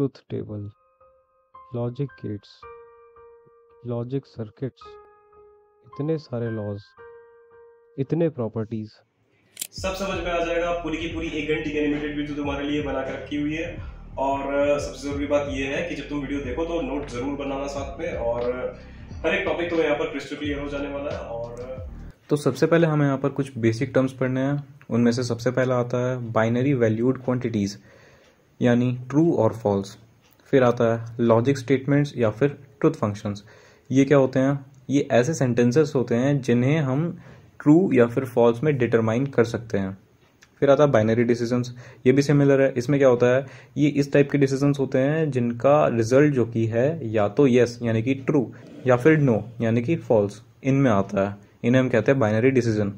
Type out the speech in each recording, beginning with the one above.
truth table logic gates logic circuits इतने सारे laws इतने प्रॉपर्टीज सब समझ में आ जाएगा पूरी की पूरी एक घंटे की एनिमेटेड वीडियो तुम्हारे लिए बना कर रखी हुई है और सबसे ज़रूरी बात यह है कि जब तुम वीडियो देखो तो नोट ज़रूर बनाना साथ में और हर एक टॉपिक तुम्हें यहाँ पर क्रिस्टल क्लियर हो जाने वाला है और तो सबसे पहले हमें यहाँ पर कुछ बेसिक टर्म्स पढ़ने हैं उनमें से सबसे पहला आता है बाइनरी वैल्यूड क्वांटिटीज़ यानी ट्रू और फॉल्स फिर आता है लॉजिक स्टेटमेंट्स या फिर ट्रुथ फंक्शंस ये क्या होते हैं ये ऐसे सेंटेंसेस होते हैं जिन्हें हम ट्रू या फिर फॉल्स में डिटरमाइन कर सकते हैं फिर आता है बाइनरी डिसीजंस ये भी सिमिलर है इसमें क्या होता है ये इस टाइप के डिसीजंस होते हैं जिनका रिजल्ट जो कि है या तो येस यानी कि ट्रू या फिर नो यानी कि फॉल्स इनमें आता है इन्हें हम कहते हैं बाइनरी डिसीजन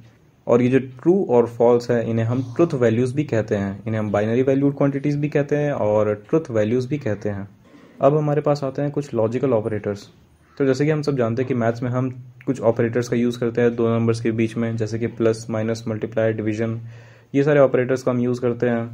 और ये जो ट्रू और फॉल्स है इन्हें हम ट्रुथ वैल्यूज़ भी कहते हैं इन्हें हम बाइनरी वैल्यूड क्वांटिटीज़ भी कहते हैं और ट्रुथ वैल्यूज़ भी कहते हैं अब हमारे पास आते हैं कुछ लॉजिकल ऑपरेटर्स तो जैसे कि हम सब जानते हैं कि मैथ्स में हम कुछ ऑपरेटर्स का यूज़ करते हैं दो नंबर्स के बीच में जैसे कि प्लस माइनस मल्टीप्लाई डिवीजन ये सारे ऑपरेटर्स का हम यूज़ करते हैं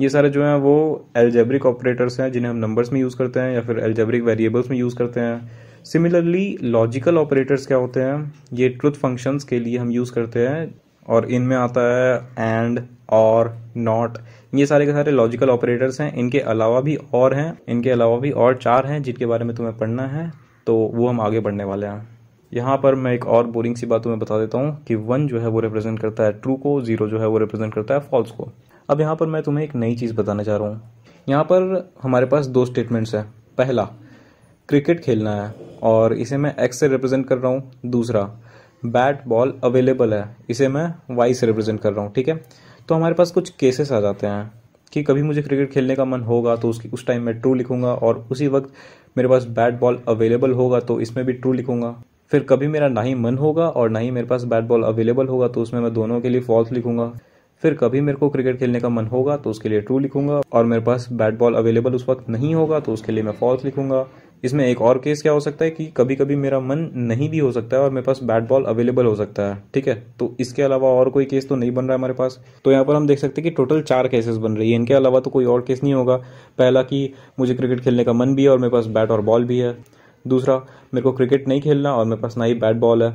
ये सारे जो हैं वो एल्जेब्रिक ऑपरेटर्स हैं जिन्हें हम नंबर्स में यूज़ करते हैं या फिर एल्जेब्रिक वेरिएबल्स में यूज़ करते हैं सिमिलरली लॉजिकल ऑपरेटर्स क्या होते हैं ये ट्रुथ फंक्शंस के लिए हम यूज़ करते हैं और इनमें आता है एंड और नॉट ये सारे के सारे लॉजिकल ऑपरेटर्स हैं इनके अलावा भी और हैं इनके अलावा भी और चार हैं जिनके बारे में तुम्हें पढ़ना है तो वो हम आगे बढ़ने वाले हैं यहाँ पर मैं एक और बोरिंग सी बात तुम्हें बता देता हूँ कि वन जो है वो रिप्रेजेंट करता है ट्रू को जीरो जो है वो रिप्रेजेंट करता है फॉल्स को अब यहाँ पर मैं तुम्हें एक नई चीज़ बताना चाह रहा हूँ यहाँ पर हमारे पास दो स्टेटमेंट्स हैं पहला क्रिकेट खेलना है और इसे मैं एक्स से रिप्रेजेंट कर रहा हूँ दूसरा बैट बॉल अवेलेबल है इसे मैं वाई से रिप्रेजेंट कर रहा हूँ ठीक है तो हमारे पास कुछ केसेस आ जाते हैं कि कभी मुझे क्रिकेट खेलने का मन होगा तो उसकी उस टाइम मैं ट्रू लिखूंगा और उसी वक्त मेरे पास बैट बॉल अवेलेबल होगा तो इसमें भी ट्रू लिखूंगा फिर कभी मेरा ना ही मन होगा और ना ही मेरे पास बैट बॉल अवेलेबल होगा तो उसमें मैं दोनों के लिए फॉल्स लिखूंगा फिर कभी मेरे को क्रिकेट खेलने का मन होगा तो उसके लिए ट्रू लिखूंगा और मेरे पास बैट बॉल अवेलेबल उस वक्त नहीं होगा तो उसके लिए मैं फॉल्स लिखूंगा इसमें एक और केस क्या हो सकता है कि कभी कभी मेरा मन नहीं भी हो सकता है और मेरे पास बैट बॉल अवेलेबल हो सकता है ठीक है तो इसके अलावा और कोई केस तो नहीं बन रहा है हमारे पास तो यहाँ पर हम देख सकते हैं कि टोटल चार केसेस बन रही है इनके अलावा तो कोई और केस नहीं होगा पहला कि मुझे क्रिकेट खेलने का मन भी है और मेरे पास बैट और बॉल भी है दूसरा मेरे को क्रिकेट नहीं खेलना और मेरे पास ना ही बैट बॉल है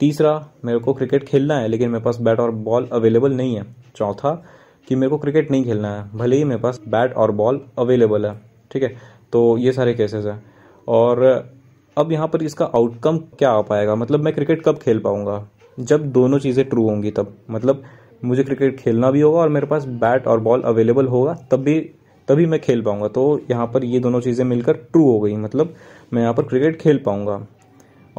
तीसरा मेरे को क्रिकेट खेलना है लेकिन मेरे पास बैट और बॉल अवेलेबल नहीं है चौथा कि मेरे को क्रिकेट नहीं खेलना है भले ही मेरे पास बैट और बॉल अवेलेबल है ठीक है तो ये सारे केसेस हैं और अब यहाँ पर इसका आउटकम क्या आ पाएगा मतलब मैं क्रिकेट कब खेल पाऊँगा जब दोनों चीज़ें ट्रू होंगी तब मतलब मुझे क्रिकेट खेलना भी होगा और मेरे पास बैट और बॉल अवेलेबल होगा तब भी तभी मैं खेल पाऊँगा तो यहाँ पर ये दोनों चीज़ें मिलकर ट्रू हो गई मतलब मैं यहाँ पर क्रिकेट खेल पाऊँगा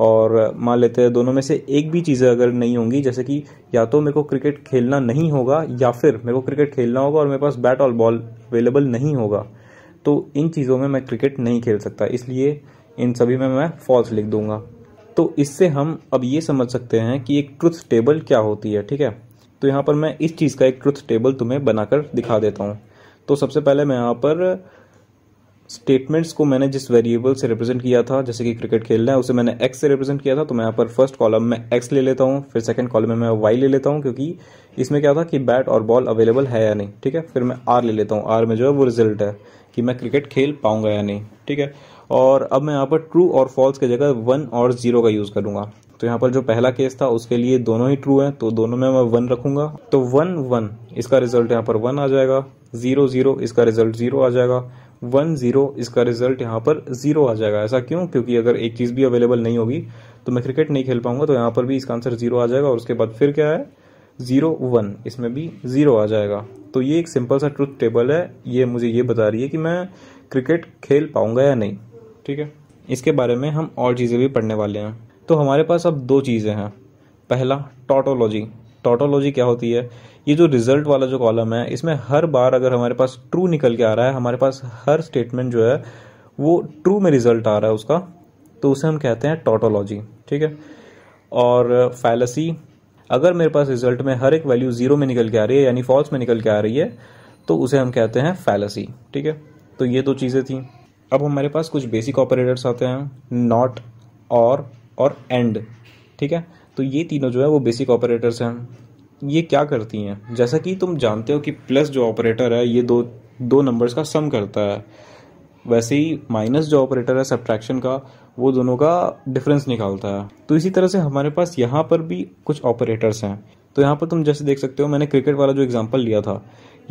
और मान लेते हैं दोनों में से एक भी चीज़ें अगर नहीं होंगी जैसे कि या तो मेरे को क्रिकेट खेलना नहीं होगा या फिर मेरे को क्रिकेट खेलना होगा और मेरे पास बैट और बॉल अवेलेबल नहीं होगा तो इन चीज़ों में मैं क्रिकेट नहीं खेल सकता इसलिए इन सभी में मैं फॉल्स लिख दूंगा तो इससे हम अब ये समझ सकते हैं कि एक ट्रुथ टेबल क्या होती है ठीक है तो यहाँ पर मैं इस चीज़ का एक ट्रुथ टेबल तुम्हें बनाकर दिखा देता हूँ तो सबसे पहले मैं यहाँ पर स्टेटमेंट्स को मैंने जिस वेरिएबल से रिप्रेजेंट किया था जैसे कि क्रिकेट खेलना है उसे मैंने एक्स से रिप्रेजेंट किया था तो मैं यहाँ पर फर्स्ट कॉलम में एक्स ले लेता हूँ फिर सेकंड कॉलम में मैं वाई ले लेता हूँ क्योंकि इसमें क्या था कि बैट और बॉल अवेलेबल है या नहीं ठीक है फिर मैं आर ले लेता हूँ आर में जो है वो रिजल्ट है कि मैं क्रिकेट खेल पाऊंगा या नहीं ठीक है और अब मैं यहाँ पर ट्रू और फॉल्स की जगह वन और ज़ीरो का यूज़ करूँगा तो यहाँ पर जो पहला केस था उसके लिए दोनों ही ट्रू हैं तो दोनों में मैं वन रखूँगा तो वन वन इसका रिजल्ट यहाँ पर वन आ जाएगा ज़ीरो ज़ीरो इसका रिजल्ट ज़ीरो आ जाएगा वन ज़ीरो इसका रिजल्ट यहाँ पर ज़ीरो आ जाएगा ऐसा क्यों क्योंकि अगर एक चीज़ भी अवेलेबल नहीं होगी तो मैं क्रिकेट नहीं खेल पाऊंगा तो यहाँ पर भी इसका आंसर ज़ीरो आ जाएगा और उसके बाद फिर क्या है ज़ीरो वन इसमें भी ज़ीरो आ जाएगा तो ये एक सिंपल सा ट्रुथ टेबल है ये मुझे ये बता रही है कि मैं क्रिकेट खेल पाऊंगा या नहीं ठीक है इसके बारे में हम और चीज़ें भी पढ़ने वाले हैं तो हमारे पास अब दो चीज़ें हैं पहला टॉटोलॉजी टोटोलॉजी क्या होती है ये जो रिजल्ट वाला जो कॉलम है इसमें हर बार अगर हमारे पास ट्रू निकल के आ रहा है हमारे पास हर स्टेटमेंट जो है वो ट्रू में रिजल्ट आ रहा है उसका तो उसे हम कहते हैं टोटोलॉजी ठीक है और फैलसी अगर मेरे पास रिजल्ट में हर एक वैल्यू जीरो में निकल के आ रही है यानी फॉल्स में निकल के आ रही है तो उसे हम कहते हैं फैलसी ठीक है तो ये दो चीज़ें थी अब हमारे पास कुछ बेसिक ऑपरेटर्स आते हैं नॉट और और एंड ठीक है तो ये तीनों जो है वो बेसिक ऑपरेटर्स हैं ये क्या करती हैं जैसा कि तुम जानते हो कि प्लस जो ऑपरेटर है ये दो दो नंबर्स का सम करता है वैसे ही माइनस जो ऑपरेटर है सब्ट्रैक्शन का वो दोनों का डिफरेंस निकालता है तो इसी तरह से हमारे पास यहाँ पर भी कुछ ऑपरेटर्स हैं तो यहाँ पर तुम जैसे देख सकते हो मैंने क्रिकेट वाला जो एग्जाम्पल लिया था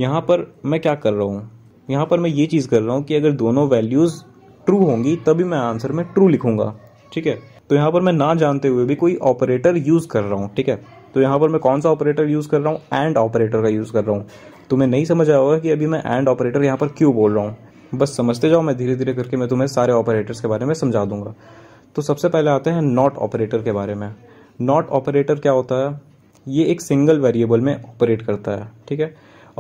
यहाँ पर मैं क्या कर रहा हूँ यहाँ पर मैं ये चीज़ कर रहा हूँ कि अगर दोनों वैल्यूज़ ट्रू होंगी तभी मैं आंसर में ट्रू लिखूंगा ठीक है तो यहाँ पर मैं ना जानते हुए भी कोई ऑपरेटर यूज़ कर रहा हूँ ठीक है तो यहाँ पर मैं कौन सा ऑपरेटर यूज़ कर रहा हूँ एंड ऑपरेटर का यूज़ कर रहा हूँ तुम्हें नहीं समझ आया होगा कि अभी मैं एंड ऑपरेटर यहाँ पर क्यों बोल रहा हूँ बस समझते जाओ मैं धीरे धीरे करके मैं तुम्हें सारे ऑपरेटर्स के बारे में समझा दूंगा तो सबसे पहले आते हैं नॉट ऑपरेटर के बारे में नॉट ऑपरेटर क्या होता है ये एक सिंगल वेरिएबल में ऑपरेट करता है ठीक है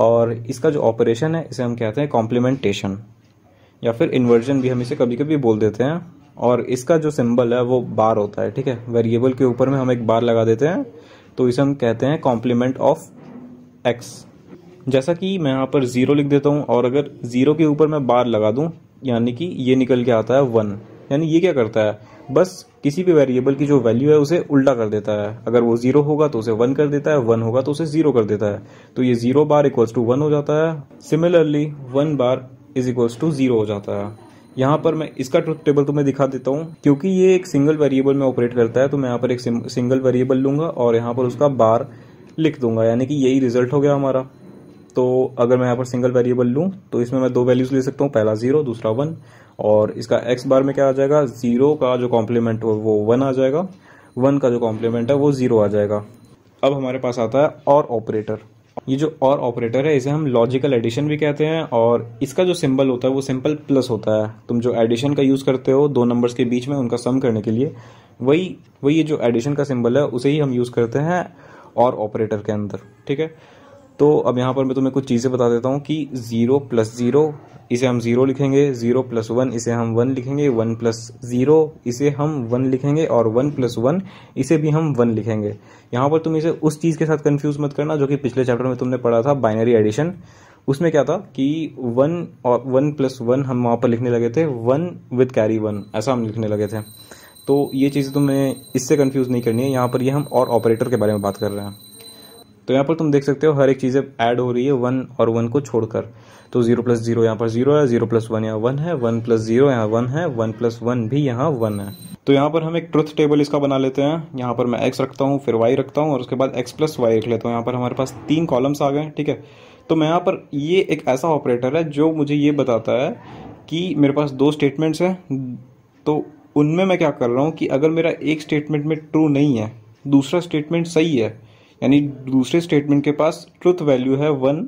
और इसका जो ऑपरेशन है इसे हम कहते हैं कॉम्प्लीमेंटेशन या फिर इन्वर्जन भी हम इसे कभी कभी बोल देते हैं और इसका जो सिंबल है वो बार होता है ठीक है वेरिएबल के ऊपर में हम एक बार लगा देते हैं तो इसे हम कहते हैं कॉम्प्लीमेंट ऑफ एक्स जैसा कि मैं यहाँ पर ज़ीरो लिख देता हूँ और अगर ज़ीरो के ऊपर मैं बार लगा दूँ यानी कि ये निकल के आता है वन यानी ये क्या करता है बस किसी भी वेरिएबल की जो वैल्यू है उसे उल्टा कर देता है अगर वो जीरो होगा तो उसे वन कर देता है वन होगा तो उसे जीरो कर देता है तो ये zero bar equals to one हो जाता है similarly one bar is equals to zero हो जाता है यहाँ पर मैं इसका ट्रुथ टेबल तुम्हें दिखा देता हूँ क्योंकि ये एक सिंगल वेरिएबल में ऑपरेट करता है तो मैं यहाँ पर एक सिंगल वेरिएबल लूंगा और यहाँ पर उसका बार लिख दूंगा यानी कि यही रिजल्ट हो गया हमारा तो अगर मैं यहाँ पर सिंगल वेरिएबल लूँ तो इसमें मैं दो वैल्यूज ले सकता हूँ पहला जीरो दूसरा वन और इसका एक्स बार में क्या आ जाएगा जीरो का जो कॉम्प्लीमेंट हो वो वन आ जाएगा वन का जो कॉम्प्लीमेंट है वो जीरो आ जाएगा अब हमारे पास आता है और ऑपरेटर ये जो और ऑपरेटर है इसे हम लॉजिकल एडिशन भी कहते हैं और इसका जो सिंबल होता है वो सिंपल प्लस होता है तुम जो एडिशन का यूज़ करते हो दो नंबर्स के बीच में उनका सम करने के लिए वही वही ये जो एडिशन का सिंबल है उसे ही हम यूज़ करते हैं और ऑपरेटर के अंदर ठीक है तो अब यहाँ पर मैं तुम्हें कुछ चीज़ें बता देता हूँ कि ज़ीरो प्लस ज़ीरो इसे हम ज़ीरो लिखेंगे ज़ीरो प्लस वन इसे हम वन लिखेंगे वन प्लस ज़ीरो इसे हम वन लिखेंगे और वन प्लस वन इसे भी हम वन लिखेंगे यहाँ पर तुम इसे उस चीज़ के साथ कन्फ्यूज़ मत करना जो कि पिछले चैप्टर में तुमने पढ़ा था बाइनरी एडिशन उसमें क्या था कि वन और वन प्लस वन हम वहाँ पर लिखने लगे थे वन विद कैरी वन ऐसा हम लिखने लगे थे तो ये चीज़ें तुम्हें इससे कन्फ्यूज़ नहीं करनी है यहाँ पर ये हम और ऑपरेटर के बारे में बात कर रहे हैं तो यहाँ पर तुम देख सकते हो हर एक चीज़ें ऐड हो रही है वन और वन को छोड़कर तो जीरो प्लस जीरो यहाँ पर जीरो है जीरो प्लस वन यहाँ वन है वन प्लस जीरो यहाँ वन है वन प्लस वन भी यहाँ वन है तो यहाँ पर हम एक ट्रुथ टेबल इसका बना लेते हैं यहाँ पर मैं एक्स रखता हूँ फिर वाई रखता हूँ और उसके बाद एक्स प्लस वाई रख लेता हूँ यहाँ पर हमारे पास तीन कॉलम्स आ गए ठीक है तो मैं यहाँ पर ये एक ऐसा ऑपरेटर है जो मुझे ये बताता है कि मेरे पास दो स्टेटमेंट्स हैं तो उनमें मैं क्या कर रहा हूँ कि अगर मेरा एक स्टेटमेंट में ट्रू नहीं है दूसरा स्टेटमेंट सही है यानी दूसरे स्टेटमेंट के पास ट्रुथ वैल्यू है वन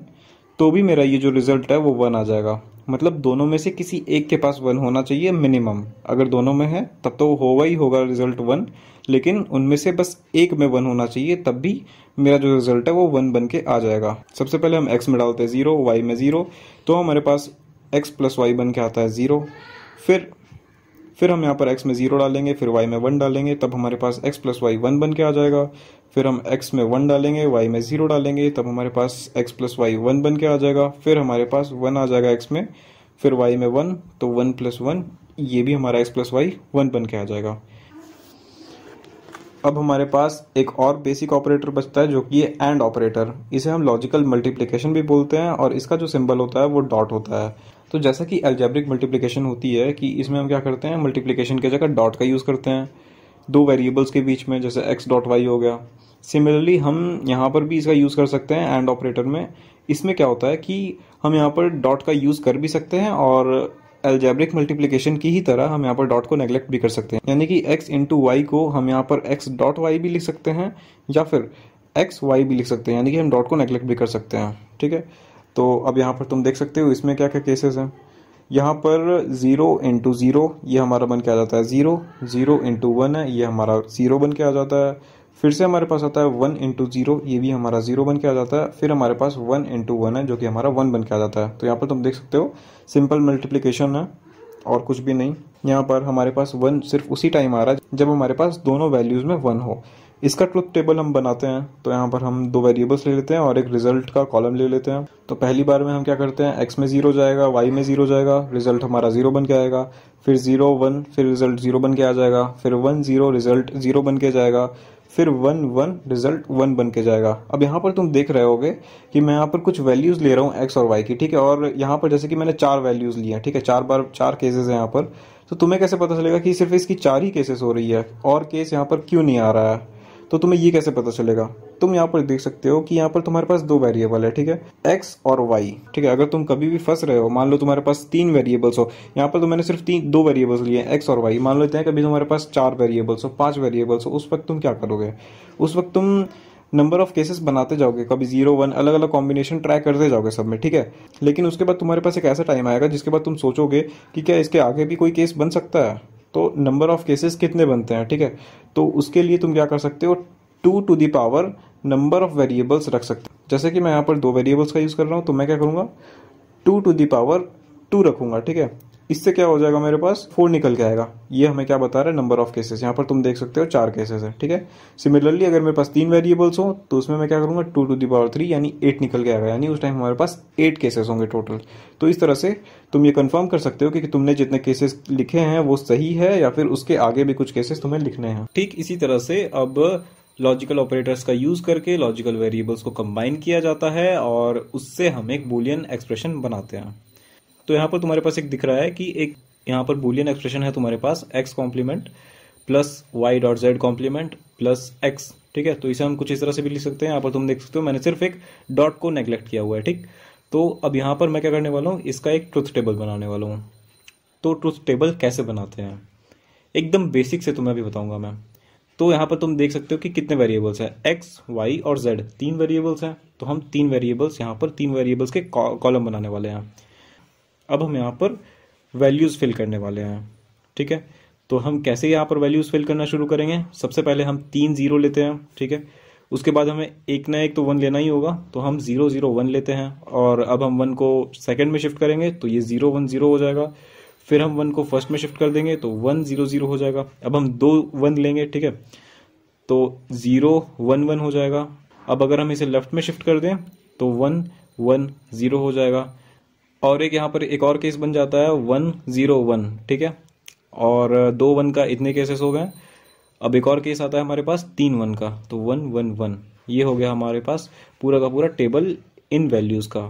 तो भी मेरा ये जो रिजल्ट है वो वन आ जाएगा मतलब दोनों में से किसी एक के पास वन होना चाहिए मिनिमम अगर दोनों में है तब तो होगा ही होगा रिजल्ट वन लेकिन उनमें से बस एक में वन होना चाहिए तब भी मेरा जो रिजल्ट है वो वन बन के आ जाएगा सबसे पहले हम एक्स में डालते हैं ज़ीरो वाई में ज़ीरो तो हमारे पास एक्स प्लस वाई बन के आता है ज़ीरो फिर फिर हम यहाँ पर x में ज़ीरो डालेंगे फिर y में वन डालेंगे तब हमारे पास x प्लस वाई वन बन के आ जाएगा फिर हम x में वन डालेंगे y में ज़ीरो डालेंगे तब हमारे पास x प्लस वाई वन बन के आ जाएगा फिर हमारे पास वन आ जाएगा x में फिर y में वन तो वन प्लस वन ये भी हमारा x प्लस वाई वन बन के आ जाएगा अब हमारे पास एक और बेसिक ऑपरेटर बचता है जो कि एंड ऑपरेटर इसे हम लॉजिकल मल्टीप्लिकेशन भी बोलते हैं और इसका जो सिंबल होता है वो डॉट होता है तो जैसा कि एल्जेब्रिक मल्टीप्लिकेशन होती है कि इसमें हम क्या करते हैं मल्टीप्लिकेशन की जगह डॉट का यूज़ करते हैं दो वेरिएबल्स के बीच में जैसे एक्स डॉट वाई हो गया सिमिलरली हम यहाँ पर भी इसका यूज़ कर सकते हैं एंड ऑपरेटर में इसमें क्या होता है कि हम यहाँ पर डॉट का यूज़ कर भी सकते हैं और एल्जेब्रिक मल्टीप्लिकेशन की ही तरह हम यहाँ पर डॉट को नेग्लेक्ट भी कर सकते हैं यानी कि एक्स इंटू वाई को हम यहाँ पर एक्स डॉट वाई भी लिख सकते हैं या फिर एक्स वाई भी लिख सकते हैं यानी कि हम डॉट को नेग्लेक्ट भी कर सकते हैं ठीक है तो अब यहाँ पर तुम देख सकते हो इसमें क्या क्या केसेस हैं यहाँ पर ज़ीरो इंटू ज़ीरो ये हमारा बन के आ जाता है ज़ीरो ज़ीरो इंटू वन है ये हमारा ज़ीरो बन के आ जाता है फिर से हमारे पास आता है वन इंटू जीरो ये भी हमारा जीरो बन के आ जाता है फिर हमारे पास वन इंटू वन है जो कि हमारा वन बन के आ जाता है तो यहाँ पर तुम देख सकते हो सिंपल मल्टीप्लीकेशन है और कुछ भी नहीं यहाँ पर हमारे पास वन सिर्फ उसी टाइम आ रहा है जब हमारे पास दोनों वैल्यूज़ में वन हो इसका ट्रुथ टेबल हम बनाते हैं तो यहाँ पर हम दो वेरिएबल्स ले लेते हैं और एक रिजल्ट का कॉलम ले लेते हैं तो पहली बार में हम क्या करते हैं एक्स में जीरो जाएगा वाई में जीरो जाएगा रिजल्ट हमारा जीरो बन के आएगा फिर जीरो वन फिर रिजल्ट जीरो बन के आ जाएगा फिर वन जीरो रिजल्ट जीरो बन के जाएगा फिर वन वन रिजल्ट वन बन के जाएगा अब यहाँ पर तुम देख रहे होगे कि मैं यहाँ पर कुछ वैल्यूज़ ले रहा हूँ एक्स और वाई की ठीक है और यहाँ पर जैसे कि मैंने चार वैल्यूज़ ली है ठीक है चार बार चार केसेस है यहाँ पर तो तुम्हें कैसे पता चलेगा कि सिर्फ इसकी चार ही केसेस हो रही है और केस यहाँ पर क्यों नहीं आ रहा है तो तुम्हें ये कैसे पता चलेगा तुम यहाँ पर देख सकते हो कि यहाँ पर तुम्हारे पास दो वेरिएबल है ठीक है एक्स और वाई ठीक है अगर तुम कभी भी फंस रहे हो मान लो तुम्हारे पास तीन वेरिएबल्स हो यहाँ पर तो मैंने सिर्फ तीन दो वेरिएबल्स लिए एक्स और वाई मान लेते हैं कभी तुम्हारे पास चार वेरिएबल्स हो पांच वेरिएबल्स हो उस वक्त तुम क्या करोगे उस वक्त तुम नंबर ऑफ केसेस बनाते जाओगे कभी जीरो वन अलग अलग कॉम्बिनेशन ट्राई करते जाओगे सब में ठीक है लेकिन उसके बाद तुम्हारे पास एक ऐसा टाइम आएगा जिसके बाद तुम सोचोगे कि क्या इसके आगे भी कोई केस बन सकता है तो नंबर ऑफ केसेस कितने बनते हैं ठीक है तो उसके लिए तुम क्या कर सकते हो two to the power number of variables रख सकते हो जैसे कि मैं यहाँ पर दो वेरिएबल्स का यूज़ कर रहा हूँ तो मैं क्या करूँगा two to the power two रखूंगा ठीक है इससे क्या हो जाएगा मेरे पास फोर निकल के आएगा ये हमें क्या बता रहा है नंबर ऑफ केसेस यहाँ पर तुम देख सकते हो चार केसेस है ठीक है सिमिलरली अगर मेरे पास तीन वेरिएबल्स हो तो उसमें मैं क्या करूंगा two to the power three यानी एट निकल के आएगा यानी उस टाइम हमारे पास एट केसेस होंगे टोटल तो इस तरह से तुम ये कंफर्म कर सकते हो कि, कि तुमने जितने केसेस लिखे हैं वो सही है या फिर उसके आगे भी कुछ केसेस तुम्हें लिखने हैं ठीक इसी तरह से अब लॉजिकल ऑपरेटर्स का यूज करके लॉजिकल वेरिएबल्स को कंबाइन किया जाता है और उससे हम एक बुलियन एक्सप्रेशन बनाते हैं तो यहाँ पर तुम्हारे पास एक दिख रहा है कि एक यहाँ पर बुलियन एक्सप्रेशन है तुम्हारे पास x complement plus y dot z complement plus x ठीक है तो इसे हम कुछ इस तरह से भी लिख सकते हैं यहाँ पर तुम देख सकते हो मैंने सिर्फ एक डॉट को नेग्लेक्ट किया हुआ है ठीक तो अब यहाँ पर मैं क्या करने वाला हूँ इसका एक ट्रुथ टेबल बनाने वाला हूँ तो ट्रुथ टेबल कैसे बनाते हैं एकदम बेसिक से तुम्हें अभी बताऊंगा मैं तो यहाँ पर तुम देख सकते हो कि कितने वेरिएबल्स हैं एक्स वाई और जेड तीन वेरिएबल्स हैं तो हम तीन वेरिएबल्स यहाँ पर तीन वेरिएबल्स के कॉलम बनाने वाले हैं अब हम यहाँ पर वैल्यूज़ फिल करने वाले हैं ठीक है तो हम कैसे यहाँ पर वैल्यूज़ फिल करना शुरू करेंगे सबसे पहले हम तीन ज़ीरो लेते हैं ठीक है उसके बाद हमें एक ना एक तो वन लेना ही होगा तो हम ज़ीरो ज़ीरो वन लेते हैं और अब हम वन को सेकेंड में शिफ्ट करेंगे तो ये ज़ीरो वन ज़ीरो हो जाएगा फिर हम वन को फर्स्ट में शिफ्ट कर देंगे तो वन ज़ीरो ज़ीरो हो जाएगा अब हम दो वन लेंगे ठीक है तो ज़ीरो वन वन हो जाएगा अब अगर हम इसे लेफ्ट में शिफ्ट कर दें तो वन वन ज़ीरो हो जाएगा और एक यहाँ पर एक और केस बन जाता है वन ज़ीरो वन ठीक है और दो वन का इतने केसेस हो गए अब एक और केस आता है हमारे पास तीन वन का तो वन वन वन ये हो गया हमारे पास पूरा का पूरा टेबल इन वैल्यूज़ का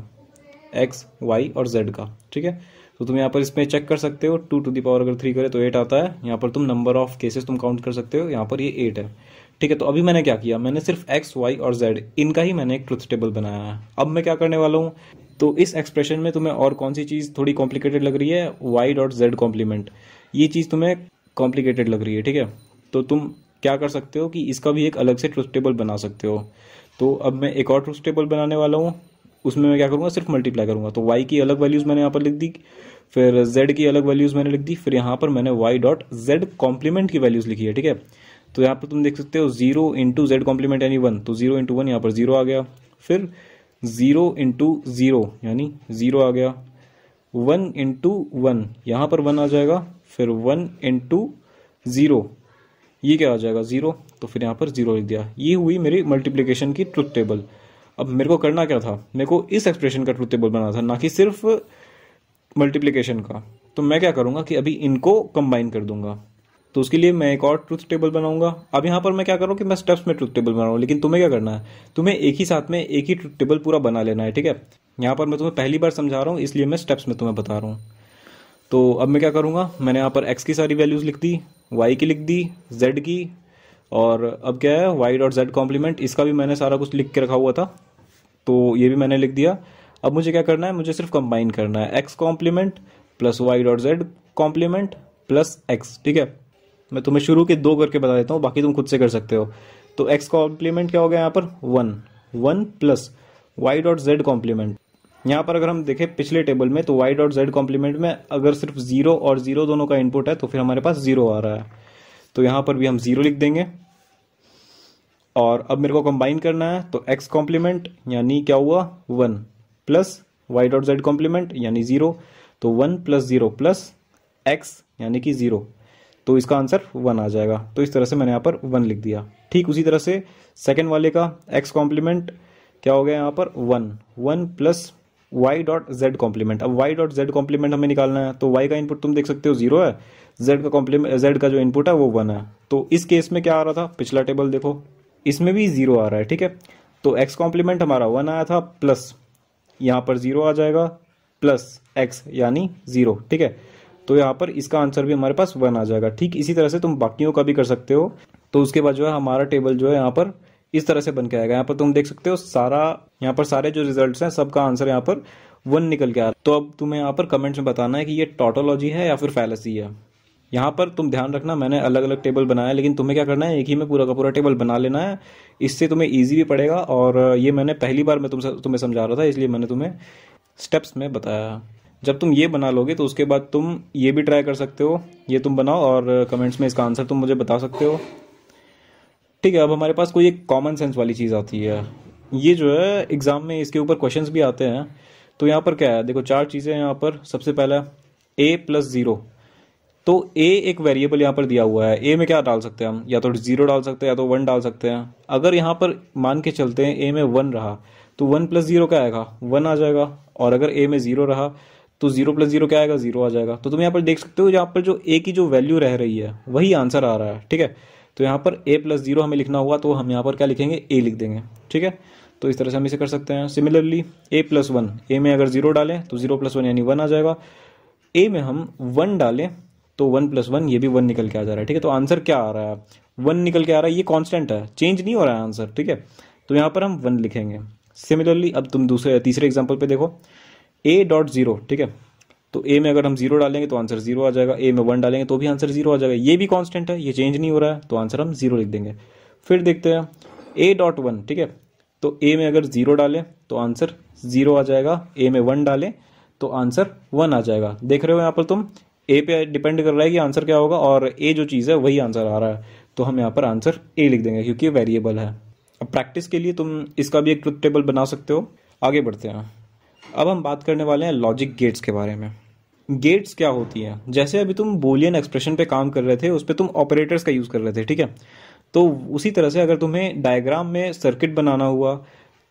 एक्स वाई और जेड का ठीक है तो तुम यहाँ पर इसमें चेक कर सकते हो टू टू दी पावर अगर थ्री करे तो एट आता है यहाँ पर तुम नंबर ऑफ केसेस तुम काउंट कर सकते हो यहाँ पर ये एट है ठीक है तो अभी मैंने क्या किया मैंने सिर्फ एक्स वाई और जेड इनका ही मैंने एक ट्रुथ टेबल बनाया है अब मैं क्या करने वाला हूँ तो इस एक्सप्रेशन में तुम्हें और कौन सी चीज़ थोड़ी कॉम्प्लिकेटेड लग रही है वाई डॉट जेड कॉम्प्लीमेंट ये चीज़ तुम्हें कॉम्प्लिकेटेड लग रही है ठीक है तो तुम क्या कर सकते हो कि इसका भी एक अलग से ट्रुथ टेबल बना सकते हो तो अब मैं एक और ट्रुथ टेबल बनाने वाला हूँ उसमें मैं क्या करूँगा सिर्फ मल्टीप्लाई करूंगा तो वाई की अलग वैल्यूज़ मैंने यहाँ पर लिख दी फिर जेड की अलग वैल्यूज़ मैंने लिख दी फिर यहाँ पर मैंने वाई डॉट जेड कॉम्प्लीमेंट की वैल्यूज़ लिखी है ठीक है तो यहाँ पर तुम देख सकते हो जीरो इंटू जेड कॉम्प्लीमेंट यानी वन तो जीरो इंटू वन यहाँ पर जीरो आ गया फिर ज़ीरो इंटू ज़ीरो यानी ज़ीरो आ गया वन इंटू वन यहाँ पर वन आ जाएगा फिर वन इंटू ज़ीरो ये क्या आ जाएगा ज़ीरो तो फिर यहाँ पर ज़ीरो लिख दिया ये हुई मेरी मल्टीप्लिकेशन की ट्रुथ टेबल अब मेरे को करना क्या था मेरे को इस एक्सप्रेशन का ट्रुथ टेबल बनाना था ना कि सिर्फ मल्टीप्लीकेशन का तो मैं क्या करूँगा कि अभी इनको कंबाइन कर दूंगा तो उसके लिए मैं एक और ट्रुथ टेबल बनाऊंगा अब यहाँ पर मैं क्या कर रहा हूँ कि मैं स्टेप्स में ट्रुथ टेबल बनाऊँ लेकिन तुम्हें क्या करना है तुम्हें एक ही साथ में एक ही ट्रुथ टेबल पूरा बना लेना है ठीक है यहाँ पर मैं तुम्हें पहली बार समझा रहा हूँ इसलिए मैं स्टेप्स में तुम्हें बता रहा हूँ तो अब मैं क्या करूँगा मैंने यहाँ पर एक्स की सारी वैल्यूज़ लिख दी वाई की लिख दी जेड की और अब क्या है वाई डॉट जेड कॉम्प्लीमेंट इसका भी मैंने सारा कुछ लिख के रखा हुआ था तो ये भी मैंने लिख दिया अब मुझे क्या करना है मुझे सिर्फ कंबाइन करना है x complement plus y dot z complement plus x ठीक है मैं तुम्हें शुरू के दो करके बता देता हूँ बाकी तुम खुद से कर सकते हो तो एक्स कॉम्प्लीमेंट क्या हो गया यहाँ पर one one plus y dot z complement यहाँ पर अगर हम देखें पिछले टेबल में तो वाई डॉट जेड कॉम्प्लीमेंट में अगर सिर्फ जीरो और जीरो दोनों का इनपुट है तो फिर हमारे पास जीरो आ रहा है तो यहाँ पर भी हम जीरो लिख देंगे और अब मेरे को कंबाइन करना है तो एक्स कॉम्प्लीमेंट यानी क्या हुआ one plus y dot z complement यानी जीरो तो one plus zero plus x यानी कि जीरो तो इसका आंसर वन आ जाएगा तो इस तरह से मैंने यहाँ पर वन लिख दिया ठीक उसी तरह से सेकेंड वाले का एक्स कॉम्प्लीमेंट क्या हो गया यहाँ पर one one plus y dot z complement अब वाई डॉट जेड कॉम्प्लीमेंट हमें निकालना है तो वाई का इनपुट तुम देख सकते हो जीरो है जेड का कॉम्प्लीमेंट जेड का जो इनपुट है वो वन है तो इस केस में क्या आ रहा था पिछला टेबल देखो इसमें भी जीरो आ रहा है ठीक है तो एक्स कॉम्प्लीमेंट हमारा वन आया था प्लस यहाँ पर जीरो आ जाएगा प्लस एक्स यानी जीरो ठीक है तो यहाँ पर इसका आंसर भी हमारे पास वन आ जाएगा ठीक इसी तरह से तुम बाकियों का भी कर सकते हो तो उसके बाद जो है हमारा टेबल जो है यहाँ पर इस तरह से बन के आएगा यहाँ पर तुम देख सकते हो सारा यहाँ पर सारे जो रिजल्ट हैं सबका आंसर यहाँ पर वन निकल के आ रहा है तो अब तुम्हें यहाँ पर कमेंट्स में बताना है कि ये टोटोलॉजी है या फिर फैलसी है यहाँ पर तुम ध्यान रखना मैंने अलग अलग टेबल बनाया लेकिन तुम्हें क्या करना है एक ही में पूरा का पूरा टेबल बना लेना है इससे तुम्हें ईजी भी पड़ेगा और ये मैंने पहली बार मैं तुमसे तुम्हें समझा रहा था इसलिए मैंने तुम्हें स्टेप्स में बताया जब तुम ये बना लोगे तो उसके बाद तुम ये भी ट्राई कर सकते हो ये तुम बनाओ और कमेंट्स uh, में इसका आंसर तुम मुझे बता सकते हो ठीक है अब हमारे पास कोई एक कॉमन सेंस वाली चीज़ आती है ये जो है एग्ज़ाम में इसके ऊपर क्वेश्चन भी आते हैं तो यहाँ पर क्या है देखो चार चीज़ें यहाँ पर सबसे पहला ए प्लस ज़ीरो तो ए एक वेरिएबल यहाँ पर दिया हुआ है ए में क्या डाल सकते हैं हम या तो ज़ीरो डाल सकते हैं या तो वन डाल सकते हैं अगर यहाँ पर मान के चलते हैं ए में वन रहा तो वन प्लस ज़ीरो क्या आएगा वन आ जाएगा और अगर ए में ज़ीरो रहा तो जीरो प्लस जीरो क्या आएगा जीरो आ जाएगा तो तुम यहाँ पर देख सकते हो यहाँ पर जो ए की जो वैल्यू रह रही है वही आंसर आ रहा है ठीक है तो यहाँ पर ए प्लस जीरो हमें लिखना होगा तो हम यहाँ पर क्या लिखेंगे ए लिख देंगे ठीक है तो इस तरह से हम इसे कर सकते हैं similarly A plus one A में अगर जीरो डालें तो जीरो प्लस वन यानी वन आ जाएगा ए में हम वन डालें तो वन प्लस वन ये भी वन निकल के आ जा रहा है ठीक है तो आंसर क्या आ रहा है वन निकल के आ रहा है ये कॉन्स्टेंट है चेंज नहीं हो रहा है आंसर ठीक है तो यहाँ पर हम वन लिखेंगे सिमिलरली अब तुम दूसरे तीसरे एग्जाम्पल पर देखो ए डॉट जीरो ठीक है तो ए में अगर हम जीरो डालेंगे तो आंसर जीरो आ जाएगा ए में वन डालेंगे तो भी आंसर जीरो आ जाएगा ये भी कांस्टेंट है ये चेंज नहीं हो रहा है तो आंसर हम जीरो लिख देंगे फिर देखते हैं ए डॉट वन ठीक है तो ए में अगर जीरो डालें तो आंसर जीरो आ जाएगा ए में वन डालें तो आंसर वन आ जाएगा देख रहे हो यहाँ पर तुम ए पे डिपेंड कर रहा है कि आंसर क्या होगा और ए जो चीज़ है वही आंसर आ रहा है तो हम यहाँ पर आंसर ए लिख देंगे क्योंकि वेरिएबल है अब प्रैक्टिस के लिए तुम इसका भी एक ट्रुथ टेबल बना सकते हो आगे बढ़ते हैं अब हम बात करने वाले हैं लॉजिक गेट्स के बारे में गेट्स क्या होती है जैसे अभी तुम बोलियन एक्सप्रेशन पे काम कर रहे थे उस पर तुम ऑपरेटर्स का यूज़ कर रहे थे ठीक है तो उसी तरह से अगर तुम्हें डायग्राम में सर्किट बनाना हुआ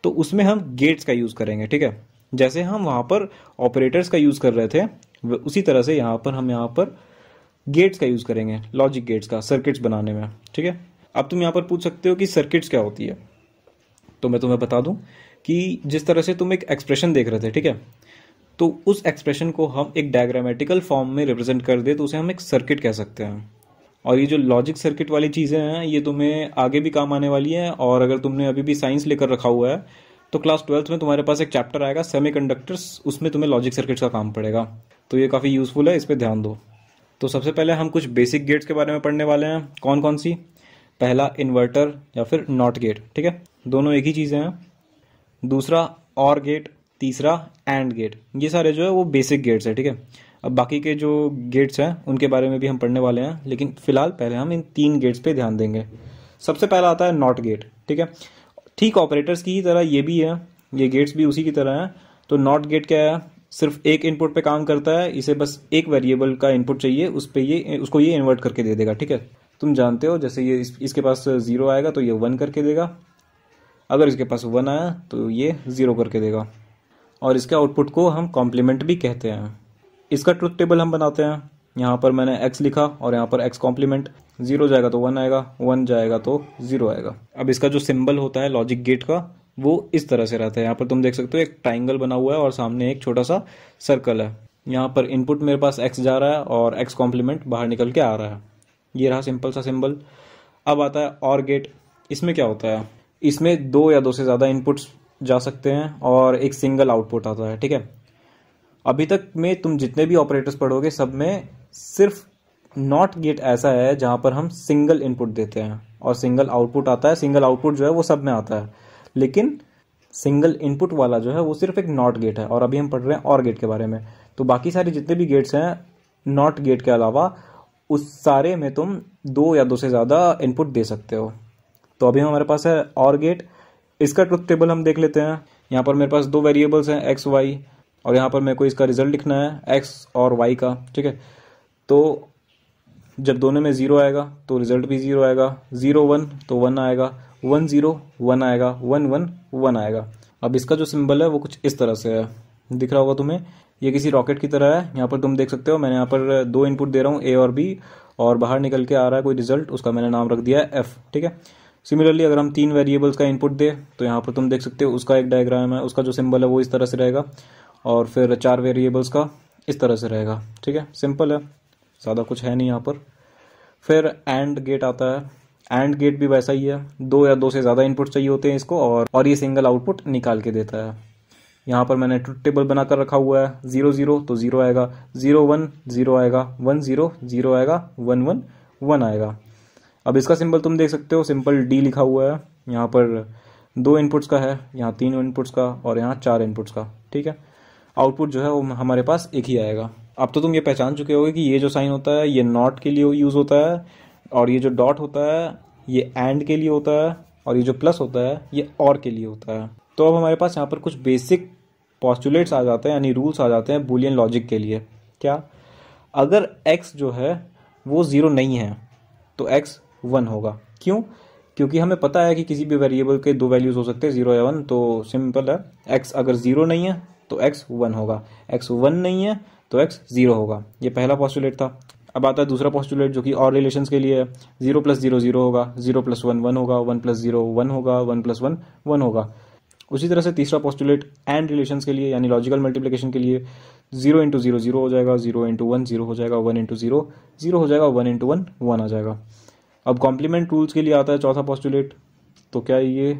तो उसमें हम गेट्स का यूज़ करेंगे ठीक है जैसे हम वहाँ पर ऑपरेटर्स का यूज़ कर रहे थे उसी तरह से यहाँ पर हम यहाँ पर गेट्स का यूज़ करेंगे लॉजिक गेट्स का सर्किट्स बनाने में ठीक है अब तुम यहाँ पर पूछ सकते हो कि सर्किट्स क्या होती है तो मैं तुम्हें बता दूँ कि जिस तरह से तुम एक एक्सप्रेशन देख रहे थे ठीक है तो उस एक्सप्रेशन को हम एक डायग्रामेटिकल फॉर्म में रिप्रेजेंट कर दे तो उसे हम एक सर्किट कह सकते हैं और ये जो लॉजिक सर्किट वाली चीज़ें हैं ये तुम्हें आगे भी काम आने वाली हैं और अगर तुमने अभी भी साइंस लेकर रखा हुआ है तो क्लास ट्वेल्थ में तुम्हारे पास एक चैप्टर आएगा सेमी कंडक्टर्स उसमें तुम्हें लॉजिक सर्किट्स का काम पड़ेगा तो ये काफ़ी यूज़फुल है इस पर ध्यान दो तो सबसे पहले हम कुछ बेसिक गेट्स के बारे में पढ़ने वाले हैं कौन कौन सी पहला इन्वर्टर या फिर नॉट गेट ठीक है दोनों एक ही चीज़ें हैं दूसरा और गेट तीसरा एंड गेट ये सारे जो है वो बेसिक गेट्स है ठीक है अब बाकी के जो गेट्स हैं उनके बारे में भी हम पढ़ने वाले हैं लेकिन फिलहाल पहले हम इन तीन गेट्स पे ध्यान देंगे सबसे पहला आता है नॉट गेट ठीक है ठीक ऑपरेटर्स की ही तरह ये भी है ये गेट्स भी उसी की तरह हैं तो नॉट गेट क्या है सिर्फ एक इनपुट पे काम करता है इसे बस एक वेरिएबल का इनपुट चाहिए उस पर ये उसको ये इन्वर्ट करके दे देगा ठीक है तुम जानते हो जैसे ये इस, इसके पास जीरो आएगा तो ये वन करके देगा अगर इसके पास वन आया तो ये ज़ीरो करके देगा और इसके आउटपुट को हम कॉम्प्लीमेंट भी कहते हैं इसका ट्रुथ टेबल हम बनाते हैं यहाँ पर मैंने x लिखा और यहाँ पर x कॉम्प्लीमेंट जीरो जाएगा तो वन आएगा वन जाएगा तो जीरो आएगा अब इसका जो सिंबल होता है लॉजिक गेट का वो इस तरह से रहता है यहाँ पर तुम देख सकते हो एक ट्राइंगल बना हुआ है और सामने एक छोटा सा सर्कल है यहाँ पर इनपुट मेरे पास x जा रहा है और x कॉम्प्लीमेंट बाहर निकल के आ रहा है ये रहा सिंपल सा सिंबल अब आता है और गेट इसमें क्या होता है इसमें दो या दो से ज़्यादा इनपुट्स जा सकते हैं और एक सिंगल आउटपुट आता है ठीक है अभी तक में तुम जितने भी ऑपरेटर्स पढ़ोगे सब में सिर्फ नॉट गेट ऐसा है जहां पर हम सिंगल इनपुट देते हैं और सिंगल आउटपुट आता है सिंगल आउटपुट जो है वो सब में आता है लेकिन सिंगल इनपुट वाला जो है वो सिर्फ एक नॉट गेट है और अभी हम पढ़ रहे हैं और गेट के बारे में तो बाकी सारे जितने भी गेट्स हैं नॉट गेट के अलावा उस सारे में तुम दो या दो से ज़्यादा इनपुट दे सकते हो तो अभी हमारे पास है और गेट इसका ट्रुथ टेबल हम देख लेते हैं यहाँ पर मेरे पास दो वेरिएबल्स हैं एक्स वाई और यहाँ पर मेरे को इसका रिजल्ट लिखना है एक्स और वाई का ठीक है तो जब दोनों में ज़ीरो आएगा तो रिजल्ट भी ज़ीरो आएगा ज़ीरो वन तो वन आएगा वन ज़ीरो वन आएगा वन वन वन आएगा अब इसका जो सिंबल है वो कुछ इस तरह से है दिख रहा होगा तुम्हें ये किसी रॉकेट की तरह है यहाँ पर तुम देख सकते हो मैंने यहाँ पर दो इनपुट दे रहा हूँ ए और बी और बाहर निकल के आ रहा है कोई रिजल्ट उसका मैंने नाम रख दिया है एफ ठीक है सिमिलरली अगर हम तीन वेरिएबल्स का इनपुट दें तो यहाँ पर तुम देख सकते हो उसका एक डायग्राम है उसका जो सिंबल है वो इस तरह से रहेगा और फिर चार वेरिएबल्स का इस तरह से रहेगा ठीक है सिंपल है ज़्यादा कुछ है नहीं यहाँ पर फिर एंड गेट आता है एंड गेट भी वैसा ही है दो या दो से ज़्यादा इनपुट चाहिए होते हैं इसको और और ये सिंगल आउटपुट निकाल के देता है यहाँ पर मैंने ट्रुथ टेबल बनाकर रखा हुआ है ज़ीरो ज़ीरो तो ज़ीरो आएगा ज़ीरो वन ज़ीरो आएगा वन ज़ीरो ज़ीरो आएगा वन वन वन आएगा अब इसका सिंबल तुम देख सकते हो सिंपल डी लिखा हुआ है यहाँ पर दो इनपुट्स का है यहाँ तीन इनपुट्स का और यहाँ चार इनपुट्स का ठीक है आउटपुट जो है वो हमारे पास एक ही आएगा अब तो तुम ये पहचान चुके होगे कि ये जो साइन होता है ये नॉट के लिए यूज़ होता है और ये जो डॉट होता है ये एंड के लिए होता है और ये जो प्लस होता है ये और के लिए होता है तो अब हमारे पास यहाँ पर कुछ बेसिक पॉस्टुलेट्स आ जाते हैं यानी रूल्स आ जाते हैं बुलियन लॉजिक के लिए क्या अगर एक्स जो है वो ज़ीरो नहीं है तो एक्स वन होगा क्यों क्योंकि हमें पता है कि किसी भी वेरिएबल के दो वैल्यूज़ हो सकते हैं जीरो या वन तो सिंपल है एक्स अगर ज़ीरो नहीं है तो एक्स वन होगा एक्स वन नहीं है तो एक्स ज़ीरो होगा ये पहला पॉस्टुलेट था अब आता है दूसरा पॉस्टुलेट जो कि और रिलेशन के लिए है जीरो प्लस जीरो जीरो होगा जीरो प्लस वन वन होगा वन प्लस जीरो वन होगा वन प्लस वन वन होगा उसी तरह से तीसरा पॉस्टुलेट एंड रिलेशन के लिए यानी लॉजिकल मल्टीप्लीकेशन के लिए जीरो इंटू जीरो जीरो हो जाएगा जीरो इंटू वन जीरो हो जाएगा वन इंटू जीरो जीरो हो जाएगा वन इंटू वन वन आ जाएगा अब कॉम्प्लीमेंट रूल्स के लिए आता है चौथा पॉस्टुलेट तो क्या ये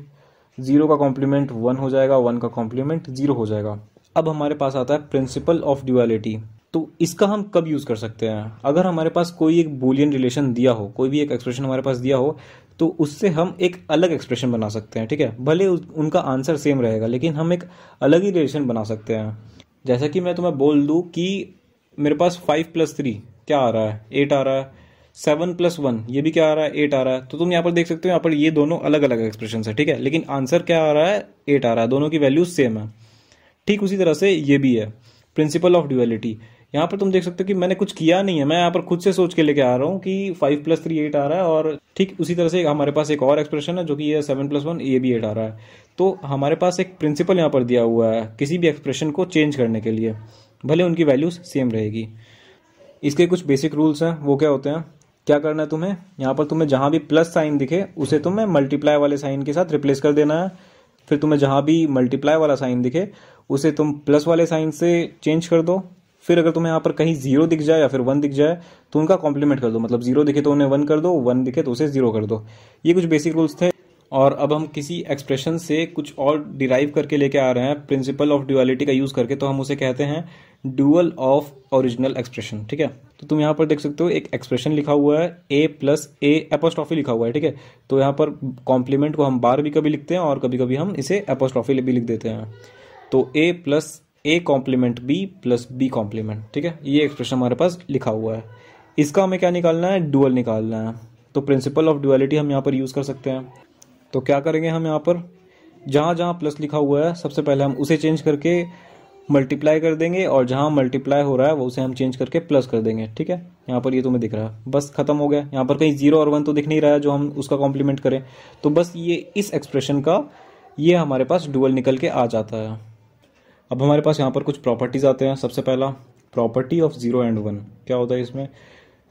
जीरो का कॉम्प्लीमेंट वन हो जाएगा वन का कॉम्प्लीमेंट जीरो हो जाएगा अब हमारे पास आता है प्रिंसिपल ऑफ ड्यूअलिटी तो इसका हम कब यूज़ कर सकते हैं अगर हमारे पास कोई एक बुलियन रिलेशन दिया हो कोई भी एक एक्सप्रेशन हमारे पास दिया हो तो उससे हम एक अलग एक्सप्रेशन बना सकते हैं ठीक है भले उनका आंसर सेम रहेगा लेकिन हम एक अलग ही रिलेशन बना सकते हैं जैसा कि मैं तुम्हें बोल दूँ कि मेरे पास फाइव प्लस थ्री क्या आ रहा है एट आ रहा है सेवन प्लस वन ये भी क्या आ रहा है एट आ रहा है तो तुम यहाँ पर देख सकते हो यहाँ पर ये दोनों अलग अलग एक्सप्रेशन है ठीक है लेकिन आंसर क्या आ रहा है एट आ रहा है दोनों की वैल्यू सेम है ठीक उसी तरह से ये भी है प्रिंसिपल ऑफ ड्यूएलिटी यहाँ पर तुम देख सकते हो कि मैंने कुछ किया नहीं है मैं यहाँ पर खुद से सोच के लेके आ रहा हूँ कि फाइव प्लस थ्री एट आ रहा है और ठीक उसी तरह से हमारे पास एक और एक्सप्रेशन है जो कि ये सेवन प्लस वन ये भी एट आ रहा है तो हमारे पास एक प्रिंसिपल यहाँ पर दिया हुआ है किसी भी एक्सप्रेशन को चेंज करने के लिए भले उनकी वैल्यूज सेम रहेगी इसके कुछ बेसिक रूल्स हैं वो क्या होते हैं क्या करना है तुम्हें यहाँ पर तुम्हें जहाँ भी प्लस साइन दिखे उसे तुम्हें मल्टीप्लाई वाले साइन के साथ रिप्लेस कर देना है फिर तुम्हें जहाँ भी मल्टीप्लाई वाला साइन दिखे उसे तुम प्लस वाले साइन से चेंज कर दो फिर अगर तुम्हें यहाँ पर कहीं जीरो दिख जाए या फिर वन दिख जाए तो उनका कॉम्प्लीमेंट कर दो मतलब जीरो दिखे तो उन्हें वन कर दो वन दिखे तो उसे जीरो कर दो ये कुछ बेसिक रूल्स थे और अब हम किसी एक्सप्रेशन से कुछ और डिराइव करके लेके आ रहे हैं प्रिंसिपल ऑफ ड्यूअलिटी का यूज़ करके तो हम उसे कहते हैं डुअल ऑफ ओरिजिनल एक्सप्रेशन ठीक है तो तुम यहाँ पर देख सकते हो एक एक्सप्रेशन लिखा हुआ है ए प्लस ए एपोस्ट्रॉफी लिखा हुआ है ठीक है तो यहाँ पर कॉम्प्लीमेंट को हम बार भी कभी लिखते हैं और कभी कभी हम इसे एपोस्ट्रॉफी भी लिख देते हैं तो A plus A complement B plus B complement ठीक है ये एक्सप्रेशन हमारे पास लिखा हुआ है इसका हमें क्या निकालना है डुअल निकालना है तो प्रिंसिपल ऑफ डुअलिटी हम यहाँ पर यूज़ कर सकते हैं तो क्या करेंगे हम यहाँ पर जहाँ जहाँ प्लस लिखा हुआ है सबसे पहले हम उसे चेंज करके मल्टीप्लाई कर देंगे और जहाँ मल्टीप्लाई हो रहा है वो उसे हम चेंज करके प्लस कर देंगे ठीक है यहाँ पर ये तुम्हें दिख रहा है बस खत्म हो गया यहाँ पर कहीं जीरो और वन तो दिख नहीं रहा है जो हम उसका कॉम्प्लीमेंट करें तो बस ये इस एक्सप्रेशन का ये हमारे पास डुअल निकल के आ जाता है अब हमारे पास यहाँ पर कुछ प्रॉपर्टीज आते हैं सबसे पहला property of zero and one क्या होता है इसमें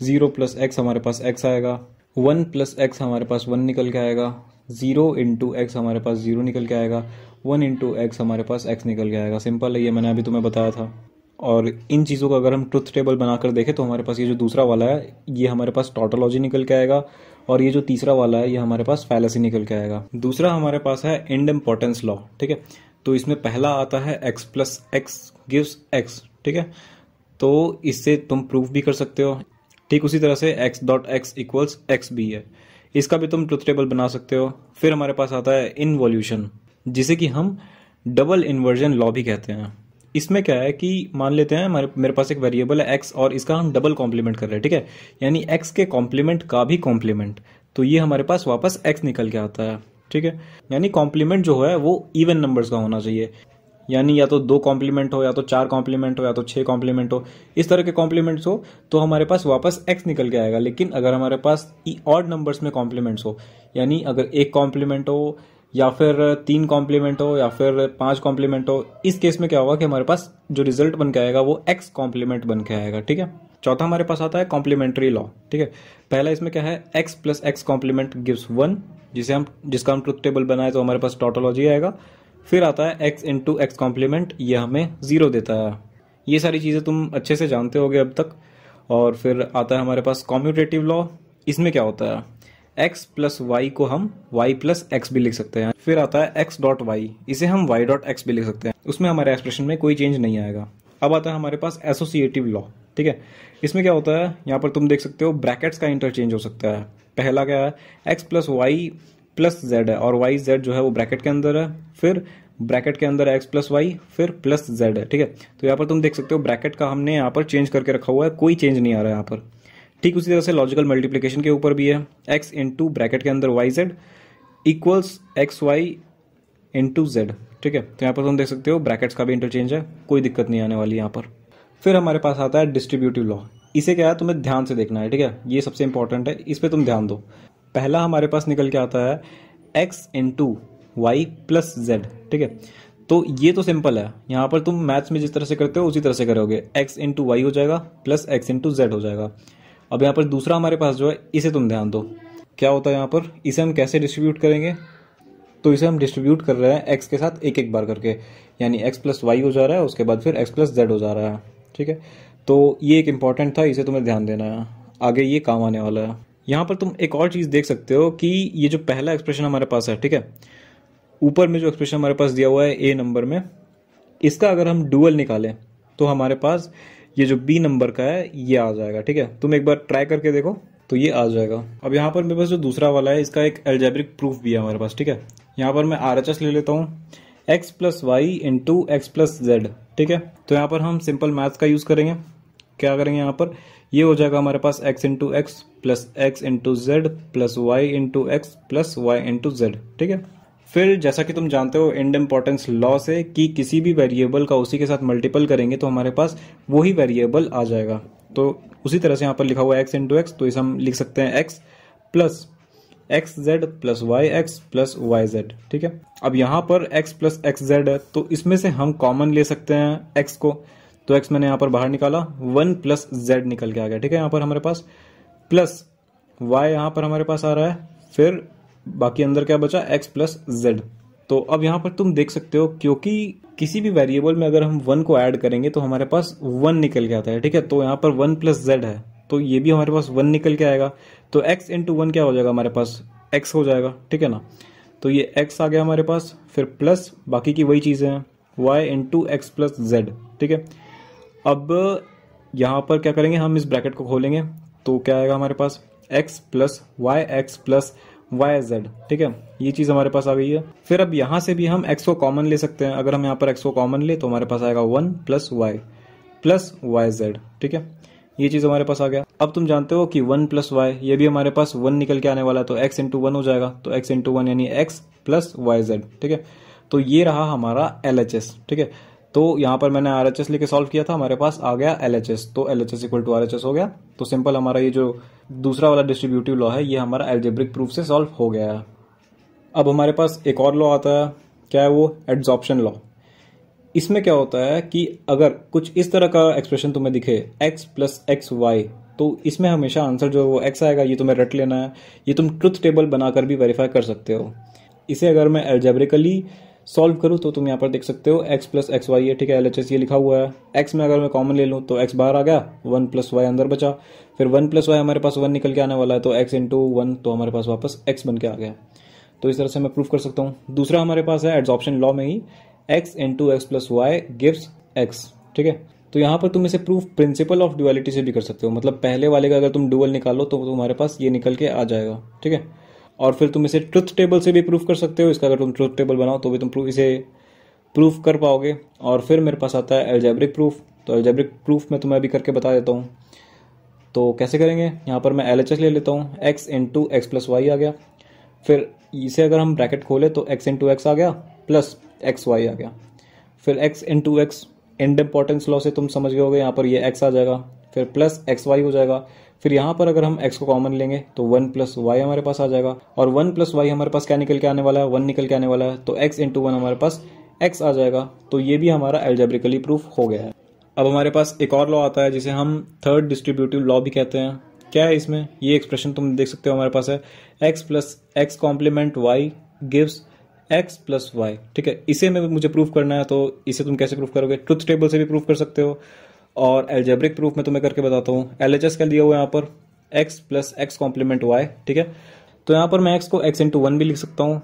जीरो प्लस एक्स हमारे पास एक्स आएगा वन प्लस एक्स हमारे पास वन निकल के आएगा ज़ीरो इंटू एक्स हमारे पास ज़ीरो निकल के आएगा वन इंटू एक्स हमारे पास एक्स निकल के आएगा सिंपल है ये मैंने अभी तुम्हें बताया था और इन चीज़ों का अगर हम ट्रुथ टेबल बनाकर देखें तो हमारे पास ये जो दूसरा वाला है ये हमारे पास टोटोलॉजी निकल के आएगा और ये जो तीसरा वाला है ये हमारे पास फैलेसी निकल के आएगा दूसरा हमारे पास है एंड इम्पोर्टेंस लॉ ठीक है तो इसमें पहला आता है x plus x gives x ठीक है तो इससे तुम प्रूफ भी कर सकते हो ठीक उसी तरह से x dot x equals x भी है इसका भी तुम ट्रुथ टेबल बना सकते हो फिर हमारे पास आता है इनवोल्यूशन जिसे कि हम डबल इन्वर्जन लॉ भी कहते हैं इसमें क्या है कि मान लेते हैं हमारे मेरे पास एक वेरिएबल है एक्स और इसका हम डबल कॉम्प्लीमेंट कर रहे हैं ठीक है यानी एक्स के कॉम्प्लीमेंट का भी कॉम्प्लीमेंट तो ये हमारे पास वापस एक्स निकल के आता है ठीक है यानी कॉम्प्लीमेंट जो है वो इवन नंबर्स का होना चाहिए यानी या तो दो कॉम्प्लीमेंट हो या तो चार कॉम्प्लीमेंट हो या तो छह कॉम्प्लीमेंट हो इस तरह के कॉम्प्लीमेंट्स हो तो हमारे पास वापस एक्स निकल के आएगा लेकिन अगर हमारे पास ई ऑड नंबर्स में कॉम्प्लीमेंट्स हो यानी अगर एक कॉम्प्लीमेंट हो या फिर तीन कॉम्प्लीमेंट हो या फिर पांच कॉम्प्लीमेंट हो इस केस में क्या होगा कि हमारे पास जो रिजल्ट बन के आएगा वो एक्स कॉम्प्लीमेंट बन के आएगा ठीक है चौथा हमारे पास आता है कॉम्प्लीमेंट्री लॉ ठीक है पहला इसमें क्या है x plus x complement gives one जिसे हम जिसका हम ट्रुथ टेबल बनाए तो हमारे पास टोटोलॉजी आएगा फिर आता है एक्स इंटू एक्स कॉम्प्लीमेंट ये हमें ज़ीरो देता है ये सारी चीज़ें तुम अच्छे से जानते होगे अब तक और फिर आता है हमारे पास कॉम्यूटेटिव लॉ इसमें क्या होता है एक्स प्लस वाई को हम वाई प्लस एक्स भी लिख सकते हैं फिर आता है एक्स डॉट वाई इसे हम वाई डॉट एक्स भी लिख सकते हैं उसमें हमारे एक्सप्रेशन में कोई चेंज नहीं आएगा अब आता है हमारे पास एसोसिएटिव लॉ ठीक है इसमें क्या होता है यहाँ पर तुम देख सकते हो ब्रैकेट्स का इंटरचेंज हो सकता है पहला क्या है x plus y plus z है और वाई जेड जो है वो ब्रैकेट के अंदर है फिर ब्रैकेट के अंदर एक्स प्लस वाई फिर प्लस जेड है ठीक है तो यहाँ पर तुम देख सकते हो ब्रैकेट का हमने यहाँ पर चेंज करके रखा हुआ है कोई चेंज नहीं आ रहा है यहाँ पर ठीक उसी तरह से लॉजिकल मल्टीप्लीकेशन के ऊपर भी है एक्स इंटू ब्रैकेट के अंदर y z equals x y into z ठीक है तो यहाँ पर तुम देख सकते हो ब्रैकेट्स का भी इंटरचेंज है कोई दिक्कत नहीं आने वाली यहाँ पर फिर हमारे पास आता है डिस्ट्रीब्यूटिव लॉ इसे क्या है तुम्हें ध्यान से देखना है ठीक है ये सबसे इंपॉर्टेंट है इस पर तुम ध्यान दो पहला हमारे पास निकल के आता है x into y plus z ठीक है तो ये तो सिंपल है यहाँ पर तुम मैथ्स में जिस तरह से करते हो उसी तरह से करोगे एक्स इंटू वाई हो जाएगा प्लस एक्स इंटू जेड हो जाएगा अब यहाँ पर दूसरा हमारे पास जो है इसे तुम ध्यान दो क्या होता है यहाँ पर इसे हम कैसे डिस्ट्रीब्यूट करेंगे तो इसे हम डिस्ट्रीब्यूट कर रहे हैं एक्स के साथ एक एक बार करके यानी एक्स प्लस वाई हो जा रहा है उसके बाद फिर एक्स प्लस जेड हो जा रहा है ठीक है तो ये एक इंपॉर्टेंट था इसे तुम्हें ध्यान देना है आगे ये काम आने वाला है यहाँ पर तुम एक और चीज़ देख सकते हो कि ये जो पहला एक्सप्रेशन हमारे पास है ठीक है ऊपर में जो एक्सप्रेशन हमारे पास दिया हुआ है ए नंबर में इसका अगर हम डुअल निकालें तो हमारे पास ये जो बी नंबर का है ये आ जाएगा ठीक है तुम एक बार ट्राई करके देखो तो ये आ जाएगा अब यहाँ पर मेरे पास जो दूसरा वाला है इसका एक एल्जेब्रिक प्रूफ भी है हमारे पास ठीक है यहाँ पर मैं आर ले लेता हूँ x plus y into x plus z ठीक है तो यहाँ पर हम सिंपल मैथ्स का यूज़ करेंगे क्या करेंगे यहाँ पर ये हो जाएगा हमारे पास x into x plus x into z plus y into x plus y into z ठीक है फिर जैसा कि तुम जानते हो इंड इम्पोर्टेंस लॉ से कि किसी भी वेरिएबल का उसी के साथ मल्टीपल करेंगे तो हमारे पास वही वेरिएबल आ जाएगा तो उसी तरह से यहाँ पर लिखा हुआ एक्स इंटू एक्स तो इसे हम लिख सकते हैं x plus x z plus y x plus y z ठीक है अब यहाँ पर एक्स प्लस एक्स जेड है तो इसमें से हम कॉमन ले सकते हैं एक्स को तो एक्स मैंने यहां पर बाहर निकाला वन प्लस जेड निकल के आ गया ठीक है यहां पर हमारे पास प्लस वाई यहां पर हमारे पास आ रहा है फिर बाकी अंदर क्या बचा एक्स प्लस जेड तो अब यहां पर तुम देख सकते हो क्योंकि किसी भी वेरिएबल में अगर हम वन को ऐड करेंगे तो हमारे पास वन निकल के आता है ठीक है तो यहां पर वन प्लस जेड है तो ये भी हमारे पास वन निकल के आएगा तो एक्स इंटू वन क्या हो जाएगा हमारे पास एक्स हो जाएगा ठीक है ना तो ये एक्स आ गया हमारे पास फिर प्लस बाकी की वही चीज़ें हैं y into x plus z ठीक है अब यहाँ पर क्या करेंगे हम इस ब्रैकेट को खोलेंगे तो क्या आएगा हमारे पास x plus y x plus y z ठीक है ये चीज़ हमारे पास आ गई है फिर अब यहाँ से भी हम एक्स को कॉमन ले सकते हैं अगर हम यहाँ पर एक्स को कॉमन ले तो हमारे पास आएगा one plus y plus y z ठीक है ये चीज़ हमारे पास आ गया अब तुम जानते हो कि वन प्लस वाई ये भी हमारे पास वन निकल के आने वाला है तो एक्स इंटू वन हो जाएगा तो एक्स इंटू वन यानी एक्स प्लस वाई जेड ठीक है तो ये रहा हमारा एल एच एस ठीक है तो यहां पर मैंने आर एच एस लेके सॉल्व किया था हमारे पास आ गया एल एच एस तो L H S equal to R H S हो गया तो सिंपल हमारा ये जो दूसरा वाला डिस्ट्रीब्यूटिव लॉ है ये हमारा एल्जेब्रिक प्रूफ से सॉल्व हो गया है अब हमारे पास एक और लॉ आता है क्या है वो एड्जॉप्शन लॉ इसमें क्या होता है कि अगर कुछ इस तरह का एक्सप्रेशन तुम्हें दिखे x प्लस एक्स वाई तो इसमें हमेशा आंसर जो वो x आएगा ये तुम्हें रट लेना है ये तुम ट्रुथ टेबल बनाकर भी वेरीफाई कर सकते हो इसे अगर मैं एल्जेब्रिकली सॉल्व करूँ तो तुम यहाँ पर देख सकते हो x प्लस एक्स वाई है ठीक है एल एच एस ये लिखा हुआ है x में अगर मैं कॉमन ले लूँ तो x बाहर आ गया वन प्लस वाई अंदर बचा फिर वन प्लस वाई हमारे पास वन निकल के आने वाला है तो x इंटू वन तो हमारे पास वापस x बन के आ गया तो इस तरह से मैं प्रूफ कर सकता हूँ दूसरा हमारे पास है एड्सॉप्शन लॉ में ही x into x plus y gives x ठीक है तो यहाँ पर तुम इसे प्रूफ प्रिंसिपल ऑफ डुअलिटी से भी कर सकते हो मतलब पहले वाले का अगर तुम डुअल निकालो तो तुम्हारे पास ये निकल के आ जाएगा ठीक है और फिर तुम इसे ट्रुथ टेबल से भी प्रूफ कर सकते हो इसका अगर तुम ट्रुथ टेबल बनाओ तो भी तुम प्रूफ इसे प्रूफ कर पाओगे और फिर मेरे पास आता है एल्जेब्रिक प्रूफ तो एल्जेब्रिक प्रूफ मैं तुम्हें अभी करके बता देता हूँ तो कैसे करेंगे यहाँ पर मैं एल एच एस ले लेता हूँ x into x plus y आ गया फिर इसे अगर हम ब्रैकेट खोले तो एक्स इन टू एक्स आ गया प्लस एक्स वाई आ गया फिर x into x idempotence law से तुम समझ गए होगे यहाँ पर ये एक्स आ जाएगा फिर प्लस एक्स वाई हो जाएगा फिर यहाँ पर अगर हम एक्स को कॉमन लेंगे तो वन प्लस वाई हमारे पास आ जाएगा और वन प्लस वाई हमारे पास क्या निकल के आने वाला है वन निकल के आने वाला है तो एक्स इंटू वन हमारे पास एक्स आ जाएगा तो ये भी हमारा एल्जेब्रिकली प्रूफ हो गया है अब हमारे पास एक और लॉ आता है जिसे हम थर्ड डिस्ट्रीब्यूटिव लॉ भी कहते हैं क्या है इसमें ये एक्सप्रेशन तुम देख सकते हो हमारे पास है x plus x complement y gives x plus y ठीक है इसे में मुझे प्रूफ करना है तो इसे तुम कैसे प्रूफ करोगे ट्रुथ टेबल से भी प्रूफ कर सकते हो और एल्जेब्रिक प्रूफ में तुम्हें तो करके बताता हूँ एल एच एस का दिया हुआ यहाँ पर x plus x complement y ठीक है तो यहाँ पर मैं एक्स को एक्स इंटू वन भी लिख सकता हूँ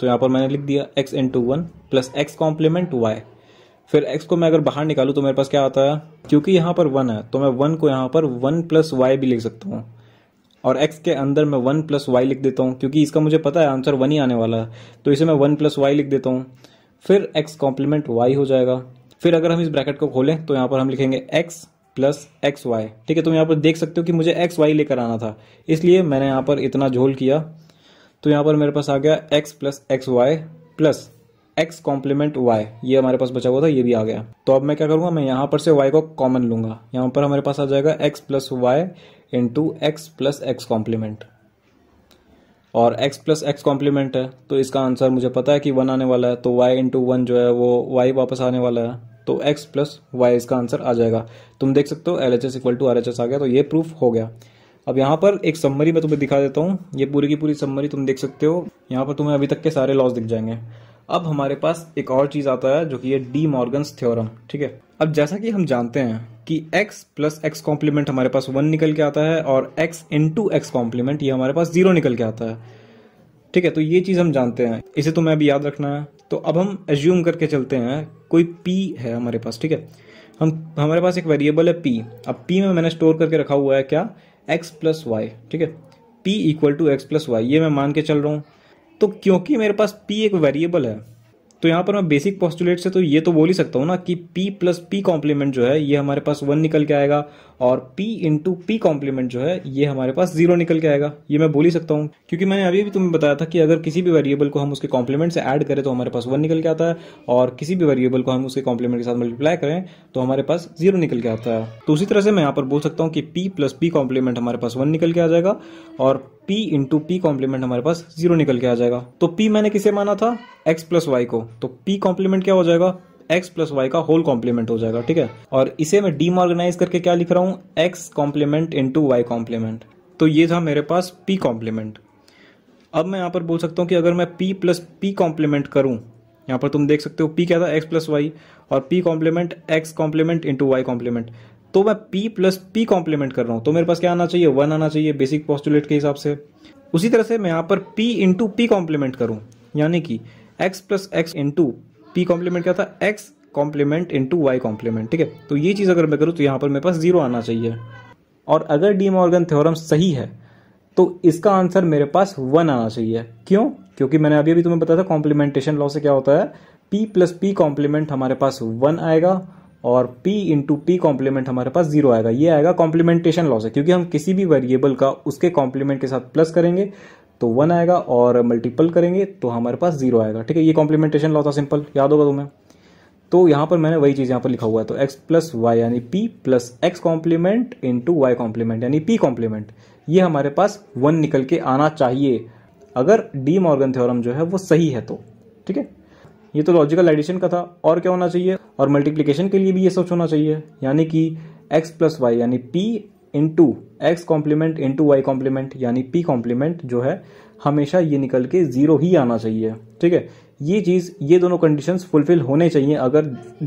तो यहाँ पर मैंने लिख दिया x into one plus x complement y फिर एक्स को मैं अगर बाहर निकालूँ तो मेरे पास क्या आता है क्योंकि यहाँ पर वन है तो मैं वन को यहाँ पर वन प्लस वाई भी लिख सकता हूँ और x के अंदर मैं वन प्लस वाई लिख देता हूँ क्योंकि इसका मुझे पता है आंसर वन ही आने वाला है तो इसे मैं वन प्लस वाई लिख देता हूँ फिर x कॉम्प्लीमेंट y हो जाएगा फिर अगर हम इस ब्रैकेट को खोलें तो यहाँ पर हम लिखेंगे एक्स प्लस एक्स वाई ठीक है तुम तो यहाँ पर देख सकते हो कि मुझे एक्स वाई लेकर आना था इसलिए मैंने यहाँ पर इतना झोल किया तो यहाँ पर मेरे पास आ गया x plus x y plus x complement y ये हमारे पास बचा हुआ था ये भी आ गया तो अब मैं क्या करूँगा मैं यहाँ पर से वाई को कॉमन लूंगा यहाँ पर हमारे पास आ जाएगा x plus y into x plus x complement और x प्लस एक्स कॉम्प्लीमेंट है तो इसका आंसर मुझे पता है कि वन आने वाला है तो y इंटू वन जो है वो y वापस आने वाला है तो x प्लस वाई इसका आंसर आ जाएगा तुम देख सकते हो L H S equal to R H S आ गया तो ये प्रूफ हो गया अब यहाँ पर एक सम्मरी मैं तुम्हें दिखा देता हूँ ये पूरी की पूरी सम्मरी तुम देख सकते हो यहाँ पर तुम्हें अभी तक के सारे लॉस दिख जाएंगे अब हमारे पास एक और चीज़ आता है जो कि है डी मॉर्गन्स थ्योरम ठीक है अब जैसा कि हम जानते हैं कि x प्लस एक्स कॉम्प्लीमेंट हमारे पास वन निकल के आता है और x इंटू एक्स कॉम्प्लीमेंट ये हमारे पास जीरो निकल के आता है ठीक है तो ये चीज़ हम जानते हैं इसे तो मैं अभी याद रखना है तो अब हम एज्यूम करके चलते हैं कोई p है हमारे पास ठीक है हम हमारे पास एक वेरिएबल है p अब p में मैंने स्टोर करके रखा हुआ है क्या x प्लस वाई ठीक है p equal to x plus y ये मैं मान के चल रहा हूँ तो क्योंकि मेरे पास p एक वेरिएबल है तो यहाँ पर मैं बेसिक पॉस्टुलेट से तो ये तो बोल ही सकता हूँ ना कि p प्लस पी कॉम्प्लीमेंट जो है ये हमारे पास वन निकल के आएगा और P इंटू पी कॉम्प्लीमेंट जो है ये हमारे पास जीरो निकल के आएगा ये मैं बोल ही सकता हूँ क्योंकि मैंने अभी भी तुम्हें बताया था कि अगर किसी भी वेरिएबल को हम उसके कॉम्प्लीमेंट से ऐड करें तो हमारे पास वन निकल के आता है और किसी भी वेरिएबल को हम उसके कॉम्प्लीमेंट के साथ मल्टीप्लाई करें तो हमारे पास जीरो निकल के आता है तो उसी तरह से मैं यहाँ पर बोल सकता हूँ कि पी प्लस पी कॉम्प्लीमेंट हमारे पास वन निकल के आ जाएगा और पी इंटू पी कॉम्प्लीमेंट हमारे पास जीरो निकल के आ जाएगा तो पी मैंने किसे माना था एक्स प्लस वाई को तो पी कॉम्प्लीमेंट क्या हो जाएगा एक्स प्लस वाई का होल कॉम्प्लीमेंट हो जाएगा ठीक है और इसे मैं डीमॉर्गेनाइज करके क्या लिख रहा हूँ x complement into y complement तो ये था मेरे पास पी कॉम्प्लीमेंट अब मैं यहाँ पर बोल सकता हूँ कि अगर मैं पी प्लस पी कॉम्प्लीमेंट करूँ यहाँ पर तुम देख सकते हो पी क्या था एक्स प्लस वाई और p complement x complement into y complement तो मैं p प्लस पी कॉम्प्लीमेंट कर रहा हूँ तो मेरे पास क्या आना चाहिए वन आना चाहिए बेसिक पॉस्टुलेट के हिसाब से उसी तरह से मैं यहाँ पर p इंटू पी कॉम्प्लीमेंट करूँ यानी कि x plus x into p complement क्या था x complement into y complement ठीक है तो ये चीज़ अगर मैं करूँ तो यहाँ पर मेरे पास जीरो आना चाहिए और अगर डी मॉर्गन थ्योरम सही है तो इसका आंसर मेरे पास वन आना चाहिए क्यों क्योंकि मैंने अभी अभी तुम्हें बताया था कॉम्प्लीमेंटेशन लॉ से क्या होता है पी प्लस पी कॉम्प्लीमेंट हमारे पास वन आएगा और p इंटू पी कॉम्प्लीमेंट हमारे पास जीरो आएगा ये आएगा कॉम्प्लीमेंटेशन लॉ से क्योंकि हम किसी भी वेरिएबल का उसके कॉम्प्लीमेंट के साथ प्लस करेंगे तो वन आएगा और मल्टीपल करेंगे तो हमारे पास जीरो आएगा ठीक है ये कॉम्प्लीमेंटेशन लॉ था सिंपल याद होगा तुम्हें तो यहाँ पर मैंने वही चीज़ यहाँ पर लिखा हुआ है तो x प्लस वाई यानी p plus x complement into y complement यानी p कॉम्प्लीमेंट ये हमारे पास वन निकल के आना चाहिए अगर डी मॉर्गन थ्योरम जो है वो सही है तो ठीक है ये तो लॉजिकल एडिशन का था और क्या होना चाहिए और मल्टीप्लीकेशन के लिए भी ये सोच होना चाहिए यानी कि एक्स प्लस वाई यानी p into x complement into y complement यानी पी कॉम्प्लीमेंट जो है हमेशा ये निकल के जीरो ही आना चाहिए ठीक है ये चीज ये दोनों कंडीशंस फुलफिल होने चाहिए अगर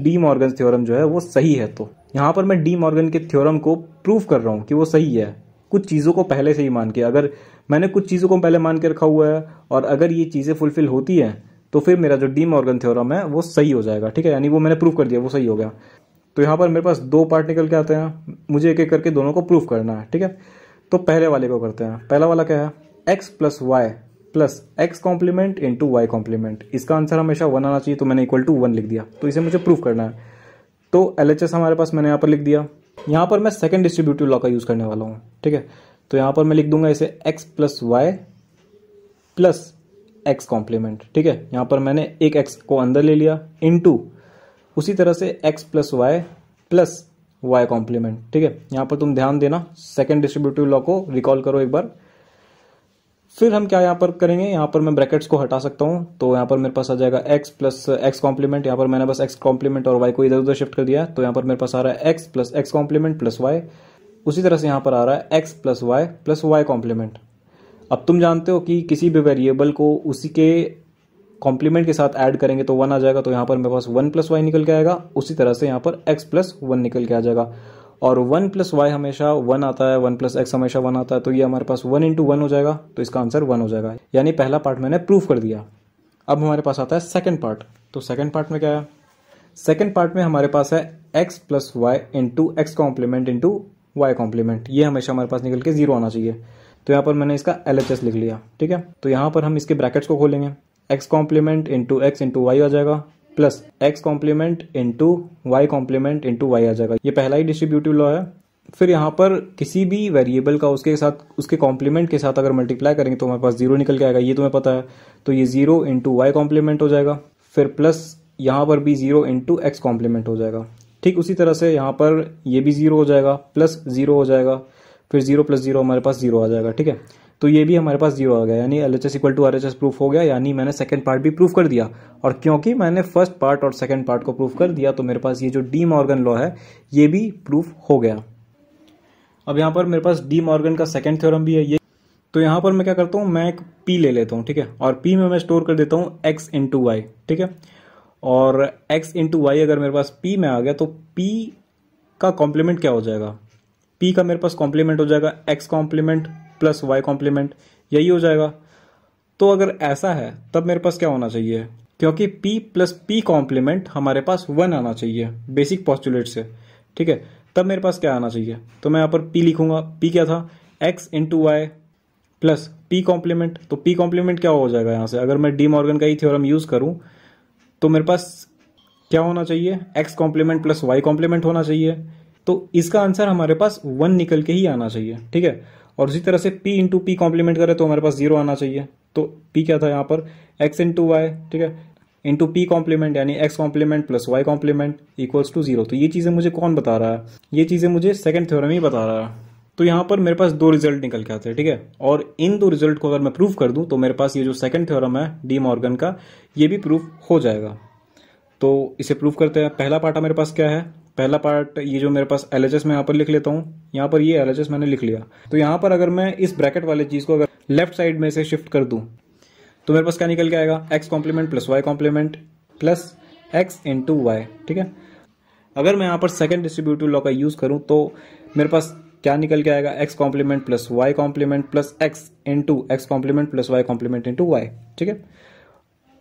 डी मॉर्गन थ्योरम जो है वो सही है तो यहाँ पर मैं डी मॉर्गन के थ्योरम को प्रूव कर रहा हूँ कि वो सही है कुछ चीज़ों को पहले से ही मान के अगर मैंने कुछ चीज़ों को पहले मान के रखा हुआ है और अगर ये चीज़ें फुलफिल होती हैं तो फिर मेरा जो डी मॉर्गन थ्योरम है वो सही हो जाएगा ठीक है यानी वो मैंने प्रूव कर दिया वो सही हो गया तो यहाँ पर मेरे पास दो पार्ट निकल के आते हैं मुझे एक एक करके दोनों को प्रूफ करना है ठीक है तो पहले वाले को करते हैं पहला वाला क्या है x plus y plus x complement into y complement इसका आंसर हमेशा वन आना चाहिए तो मैंने इक्वल टू वन लिख दिया तो इसे मुझे प्रूफ करना है तो एल हमारे पास मैंने यहाँ पर लिख दिया यहाँ पर मैं सेकेंड डिस्ट्रीब्यूटिव लॉ का यूज़ करने वाला हूँ ठीक है तो यहाँ पर मैं लिख दूंगा इसे x plus y plus x complement ठीक है यहाँ पर मैंने एक एक्स को अंदर ले लिया इन टू उसी तरह से x plus y plus y complement ठीक है यहां पर तुम ध्यान देना सेकेंड डिस्ट्रीब्यूटिव लॉ को रिकॉल करो एक बार फिर हम क्या यहां पर करेंगे यहां पर मैं ब्रैकेट्स को हटा सकता हूं तो यहां पर मेरे पास आ जाएगा x प्लस एक्स कॉम्प्लीमेंट यहां पर मैंने बस x कॉम्प्लीमेंट और y को इधर उधर शिफ्ट कर दिया तो यहां पर मेरे पास आ रहा है x plus x complement plus y उसी तरह से यहां पर आ रहा है x plus y plus y complement अब तुम जानते हो कि किसी भी वेरिएबल को उसी के कॉम्प्लीमेंट के साथ ऐड करेंगे तो वन आ जाएगा तो यहाँ पर मेरे पास वन प्लस वाई निकल के आएगा उसी तरह से यहाँ पर एक्स प्लस वन निकल के आ जाएगा और वन प्लस वाई हमेशा वन आता है वन प्लस एक्स हमेशा वन आता है तो ये हमारे पास वन इंटू वन हो जाएगा तो इसका आंसर वन हो जाएगा यानी पहला पार्ट मैंने प्रूव कर दिया अब हमारे पास आता है सेकेंड पार्ट तो सेकेंड पार्ट में क्या है सेकेंड पार्ट में हमारे पास है x plus y into x complement into y complement ये हमेशा हमारे पास निकल के जीरो आना चाहिए तो यहाँ पर मैंने इसका एल लिख लिया ठीक है तो यहाँ पर हम इसके ब्रैकेट्स को खोलेंगे x complement into x into y आ जाएगा plus x complement into y complement into y आ जाएगा ये पहला ही डिस्ट्रीब्यूटिव लॉ है फिर यहाँ पर किसी भी वेरिएबल का उसके साथ उसके कॉम्प्लीमेंट के साथ अगर मल्टीप्लाई करेंगे तो हमारे पास जीरो निकल के आएगा ये तुम्हें पता है तो ये जीरो इंटू वाई कॉम्प्लीमेंट हो जाएगा फिर प्लस यहाँ पर भी जीरो इंटू एक्स कॉम्प्लीमेंट हो जाएगा ठीक उसी तरह से यहाँ पर ये भी जीरो हो जाएगा प्लस जीरो हो जाएगा फिर जीरो प्लस जीरो हमारे पास जीरो आ जाएगा ठीक है तो ये भी हमारे पास जीरो आ गया यानी L H S equal to R H S proof हो गया यानी मैंने सेकंड पार्ट भी प्रूफ कर दिया और क्योंकि मैंने फर्स्ट पार्ट और सेकंड पार्ट को प्रूफ कर दिया तो मेरे पास ये जो डी मॉर्गन लॉ है ये भी प्रूफ हो गया अब यहाँ पर मेरे पास डी मॉर्गन का सेकेंड थ्योरम भी है ये तो यहाँ पर मैं क्या करता हूँ मैं एक पी ले लेता हूँ ठीक है और पी में मैं स्टोर कर देता हूँ एक्स इंटू वाई ठीक है और एक्स इंटू वाई अगर मेरे पास पी में आ गया तो पी का कॉम्प्लीमेंट क्या हो जाएगा पी का मेरे पास कॉम्प्लीमेंट हो जाएगा x complement plus y complement यही हो जाएगा तो अगर ऐसा है तब मेरे पास क्या होना चाहिए क्योंकि p प्लस पी कॉम्प्लीमेंट हमारे पास वन आना चाहिए बेसिक पॉस्टुलेट से ठीक है तब मेरे पास क्या आना चाहिए तो मैं यहाँ पर p लिखूंगा p क्या था x into y plus p complement तो p कॉम्प्लीमेंट क्या हो जाएगा यहाँ से अगर मैं डी मॉर्गन का ही थ्योरम यूज करूँ तो मेरे पास क्या होना चाहिए x complement plus y complement होना चाहिए तो इसका आंसर हमारे पास वन निकल के ही आना चाहिए ठीक है और उसी तरह से पी इंटू पी कॉम्प्लीमेंट करें तो हमारे पास जीरो आना चाहिए तो पी क्या था यहाँ पर एक्स इंटू वाई ठीक है इंटू पी कॉम्प्लीमेंट यानी x complement plus y complement equals to zero तो ये चीज़ें मुझे कौन बता रहा है ये चीज़ें मुझे सेकंड थ्योरम ही बता रहा है तो यहाँ पर मेरे पास दो रिजल्ट निकल के आते हैं ठीक है और इन दो रिजल्ट को अगर मैं प्रूफ कर दूँ तो मेरे पास ये जो सेकंड थ्योरम है डी मॉर्गन का ये भी प्रूफ हो जाएगा तो इसे प्रूफ करते हैं पहला पार्ट मेरे पास क्या है पहला पार्ट ये जो मेरे पास एल मैं यहाँ पर लिख लेता हूँ यहाँ पर ये एल मैंने लिख लिया तो यहाँ पर अगर मैं इस ब्रैकेट वाले चीज़ को अगर लेफ्ट साइड में से शिफ्ट कर दूँ तो मेरे पास क्या निकल के आएगा x complement plus y complement plus x into y ठीक है अगर मैं यहाँ पर सेकेंड डिस्ट्रीब्यूटिव लॉ का यूज़ करूँ तो मेरे पास क्या निकल के आएगा x complement plus y complement plus x into x complement plus y complement into y ठीक है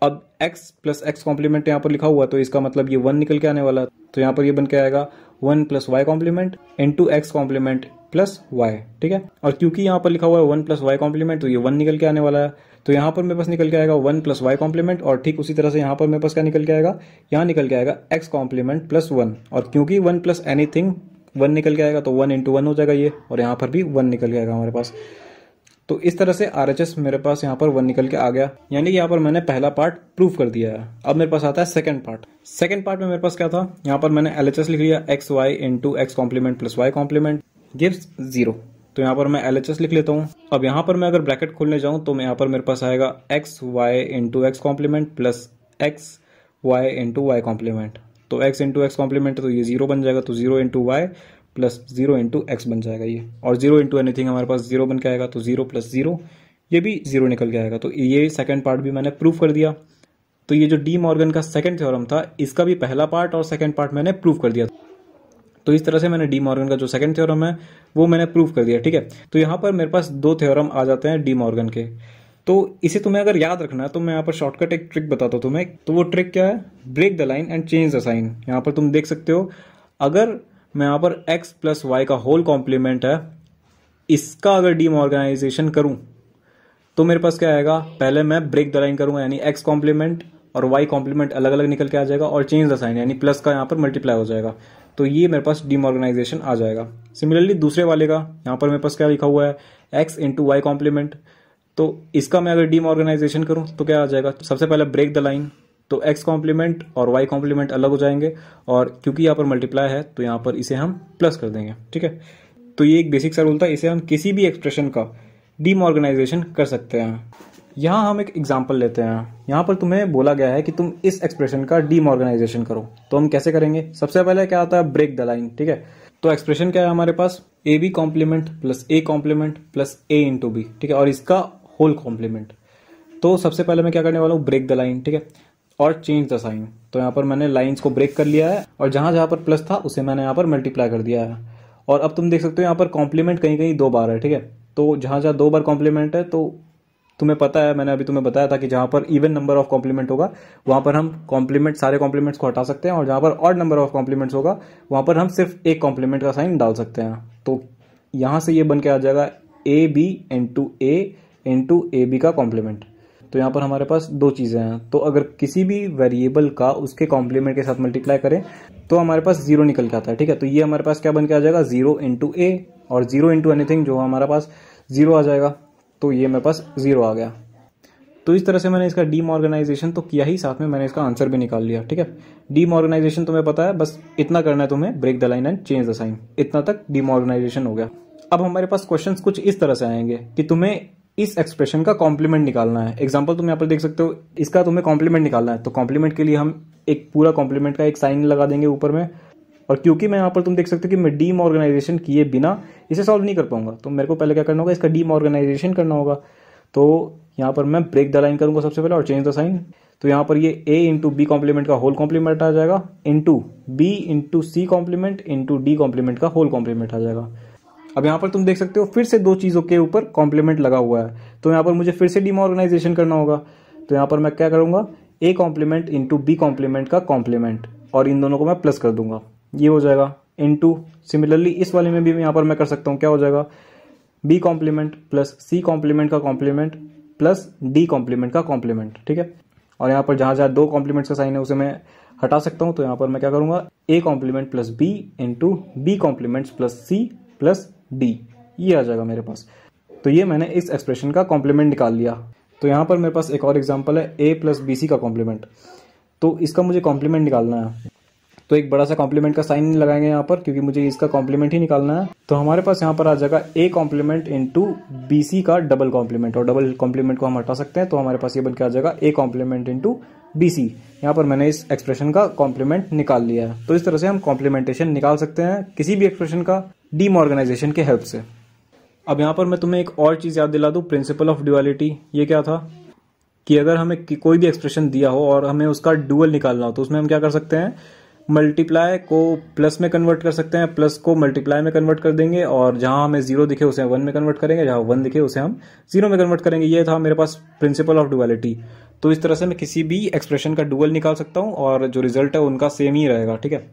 अब x प्लस एक्स कॉम्प्लीमेंट यहाँ पर लिखा हुआ तो इसका मतलब ये वन निकल के आने वाला तो यहाँ पर ये बन के आएगा one plus y complement into x complement plus y ठीक है और क्योंकि यहाँ पर लिखा हुआ है वन प्लस वाई कॉम्प्लीमेंट तो ये वन निकल के आने वाला है तो यहाँ पर मेरे पास निकल के आएगा वन प्लस वाई कॉम्प्लीमेंट और ठीक उसी तरह से यहाँ पर मेरे पास क्या निकल के आएगा यहाँ निकल के आएगा एक्स कॉम्प्लीमेंट प्लस वन और क्योंकि वन प्लस एनी वन निकल के आएगा तो वन इंटू वन हो जाएगा ये और यहाँ पर भी वन निकल के आएगा हमारे पास तो इस तरह से आर मेरे पास यहाँ पर वन निकल के आ गया यानी कि यहाँ पर मैंने पहला पार्ट प्रूव कर दिया है अब मेरे पास आता है सेकंड पार्ट सेकंड पार्ट में मेरे पास क्या था यहाँ पर मैंने एल लिख लिया x y to x complement plus y complement gives zero तो यहाँ पर मैं एल लिख लेता हूँ अब यहाँ पर मैं अगर ब्रैकेट खोलने जाऊँ तो यहाँ पर मेरे पास आएगा x y into x complement plus x y into y complement तो एक्स इंटू एक्स कॉम्प्लीमेंट तो ये जीरो बन जाएगा तो zero into y plus zero into x बन जाएगा ये और जीरो इंटू एनीथिंग हमारे पास जीरो बन के आएगा तो जीरो प्लस जीरो ये भी जीरो निकल के आएगा तो ये सेकेंड पार्ट भी मैंने प्रूव कर दिया तो ये जो डी मॉर्गन का सेकेंड थ्योरम था इसका भी पहला पार्ट और सेकेंड पार्ट मैंने प्रूव कर दिया तो इस तरह से मैंने डी मॉर्गन का जो सेकंड थ्योरम है वो मैंने प्रूव कर दिया ठीक है तो यहाँ पर मेरे पास दो थ्योरम आ जाते हैं डी मॉर्गन के तो इसे तुम्हें अगर याद रखना है तो मैं यहाँ पर शॉर्टकट एक ट्रिक बताता हूँ तुम्हें तो वो ट्रिक क्या है break the line and change the sign यहाँ पर तुम देख सकते हो अगर मैं यहाँ पर x प्लस वाई का होल कॉम्प्लीमेंट है इसका अगर डीमोर्गेनाइजेशन करूँ तो मेरे पास क्या आएगा पहले मैं ब्रेक द लाइन करूँगा यानी x कॉम्प्लीमेंट और y कॉम्प्लीमेंट अलग अलग निकल के आ जाएगा और चेंज द साइन यानी प्लस का यहाँ पर मल्टीप्लाई हो जाएगा तो ये मेरे पास डीमोर्गेनाइजेशन आ जाएगा सिमिलरली दूसरे वाले का यहाँ पर मेरे पास क्या लिखा हुआ है एक्स इंटू वाई कॉम्प्लीमेंट तो इसका मैं अगर डीमोर्गेनाइजेशन करूँ तो क्या आ जाएगा सबसे पहले ब्रेक द लाइन तो एक्स कॉम्प्लीमेंट और वाई कॉम्प्लीमेंट अलग हो जाएंगे और क्योंकि यहाँ पर मल्टीप्लाई है तो यहाँ पर इसे हम प्लस कर देंगे ठीक है तो ये एक बेसिक सा रूल था इसे हम किसी भी एक्सप्रेशन का डीमॉर्गेनाइजेशन कर सकते हैं यहाँ हम एक एग्जाम्पल लेते हैं यहाँ पर तुम्हें बोला गया है कि तुम इस एक्सप्रेशन का डीमॉर्गेनाइजेशन करो तो हम कैसे करेंगे सबसे पहले क्या आता है ब्रेक द लाइन ठीक है तो एक्सप्रेशन क्या है हमारे पास A B complement plus A complement plus A into B ठीक है और इसका होल कॉम्प्लीमेंट तो सबसे पहले मैं क्या करने वाला हूँ ब्रेक द लाइन ठीक है और चेंज द साइन तो यहाँ पर मैंने लाइन्स को ब्रेक कर लिया है और जहाँ जहाँ पर प्लस था उसे मैंने यहाँ पर मल्टीप्लाई कर दिया है और अब तुम देख सकते हो यहाँ पर कॉम्प्लीमेंट कहीं कहीं दो बार है ठीक है तो जहाँ जहाँ दो बार कॉम्प्लीमेंट है तो तुम्हें पता है मैंने अभी तुम्हें बताया था कि जहाँ पर इवन नंबर ऑफ कॉम्प्लीमेंट होगा वहाँ पर हम कॉम्प्लीमेंट सारे कॉम्प्लीमेंट्स को हटा सकते हैं और जहाँ पर ऑड नंबर ऑफ कॉम्प्लीमेंट्स होगा वहाँ पर हम सिर्फ एक कॉम्प्लीमेंट का साइन डाल सकते हैं तो यहाँ से ये बन के आ जाएगा A B and to A into to A B का कॉम्प्लीमेंट तो यहाँ पर हमारे पास दो चीज़ें हैं तो अगर किसी भी वेरिएबल का उसके कॉम्प्लीमेंट के साथ मल्टीप्लाई करें तो हमारे पास जीरो निकल के आता है ठीक है तो ये हमारे पास क्या बन के आ जाएगा जीरो इंटू ए और जीरो इंटू एनीथिंग जो हमारे पास जीरो आ जाएगा तो ये मेरे पास जीरो आ गया तो इस तरह से मैंने इसका डीम तो किया ही साथ में मैंने इसका आंसर भी निकाल लिया ठीक है डी मॉर्गेनाइजेशन तुम्हें पता है बस इतना करना है तुम्हें break the line and change the sign इतना तक डीम हो गया अब हमारे पास क्वेश्चन कुछ इस तरह से आएंगे कि तुम्हें इस एक्सप्रेशन का कॉम्प्लीमेंट निकालना है एग्जाम्पल तुम यहाँ पर देख सकते हो इसका तुम्हें कॉम्प्लीमेंट निकालना है तो कॉम्प्लीमेंट के लिए हम एक पूरा कॉम्प्लीमेंट का एक साइन लगा देंगे ऊपर में और क्योंकि मैं यहाँ पर तुम देख सकते हो कि मैं डीम ऑर्गेनाइजेशन किए बिना इसे सॉल्व नहीं कर पाऊंगा तो मेरे को पहले क्या करना होगा इसका डीम ऑर्गेनाइजेशन करना होगा तो यहाँ पर मैं ब्रेक द लाइन करूंगा सबसे पहले और चेंज द साइन तो यहाँ पर ये ए इंटू बी कॉम्प्लीमेंट का होल कॉम्प्लीमेंट आ जाएगा into B into C complement into D complement का होल कॉम्प्लीमेंट आ जाएगा अब यहाँ पर तुम देख सकते हो फिर से दो चीज़ों के ऊपर कॉम्प्लीमेंट लगा हुआ है तो यहाँ पर मुझे फिर से डिमॉर्गनाइजेशन करना होगा तो यहाँ पर मैं क्या करूँगा A complement into B complement का कॉम्प्लीमेंट और इन दोनों को मैं प्लस कर दूंगा ये हो जाएगा इंटू सिमिलरली इस वाले में भी यहाँ पर मैं कर सकता हूँ क्या हो जाएगा B complement plus C complement का कॉम्प्लीमेंट प्लस डी कॉम्प्लीमेंट का कॉम्प्लीमेंट ठीक है और यहाँ पर जहाँ जहाँ दो कॉम्प्लीमेंट्स का साइन है उसे मैं हटा सकता हूँ तो यहाँ पर मैं क्या करूँगा A complement plus B into B complements plus C plus D ये आ जाएगा मेरे पास तो ये मैंने इस एक्सप्रेशन का कॉम्प्लीमेंट निकाल लिया तो यहाँ पर मेरे पास एक और एग्जाम्पल है ए प्लस बी सी का कॉम्प्लीमेंट तो इसका मुझे कॉम्प्लीमेंट निकालना है तो एक बड़ा सा कॉम्प्लीमेंट का साइन लगाएंगे यहाँ पर क्योंकि मुझे इसका कॉम्प्लीमेंट ही निकालना है तो हमारे पास यहाँ पर आ जाएगा A complement into B C का डबल कॉम्प्लीमेंट और डबल कॉम्प्लीमेंट को हम हटा सकते हैं तो हमारे पास ये बन के आ जाएगा A complement into B C यहाँ पर मैंने इस एक्सप्रेशन का कॉम्प्लीमेंट निकाल लिया है तो इस तरह से हम कॉम्प्लीमेंटेशन निकाल सकते हैं किसी भी एक्सप्रेशन का डीमॉर्गेनाइजेशन के हेल्प से अब यहाँ पर मैं तुम्हें एक और चीज़ याद दिला दूँ प्रिंसिपल ऑफ ड्यूअलिटी ये क्या था कि अगर हमें कोई भी एक्सप्रेशन दिया हो और हमें उसका डुअल निकालना हो तो उसमें हम क्या कर सकते हैं मल्टीप्लाई को प्लस में कन्वर्ट कर सकते हैं प्लस को मल्टीप्लाई में कन्वर्ट कर देंगे और जहां हमें जीरो दिखे उसे वन में कन्वर्ट करेंगे जहां वन दिखे उसे हम जीरो में कन्वर्ट करेंगे ये था मेरे पास प्रिंसिपल ऑफ डुअलिटी तो इस तरह से मैं किसी भी एक्सप्रेशन का डुअल निकाल सकता हूँ और जो रिजल्ट है उनका सेम ही रहेगा ठीक है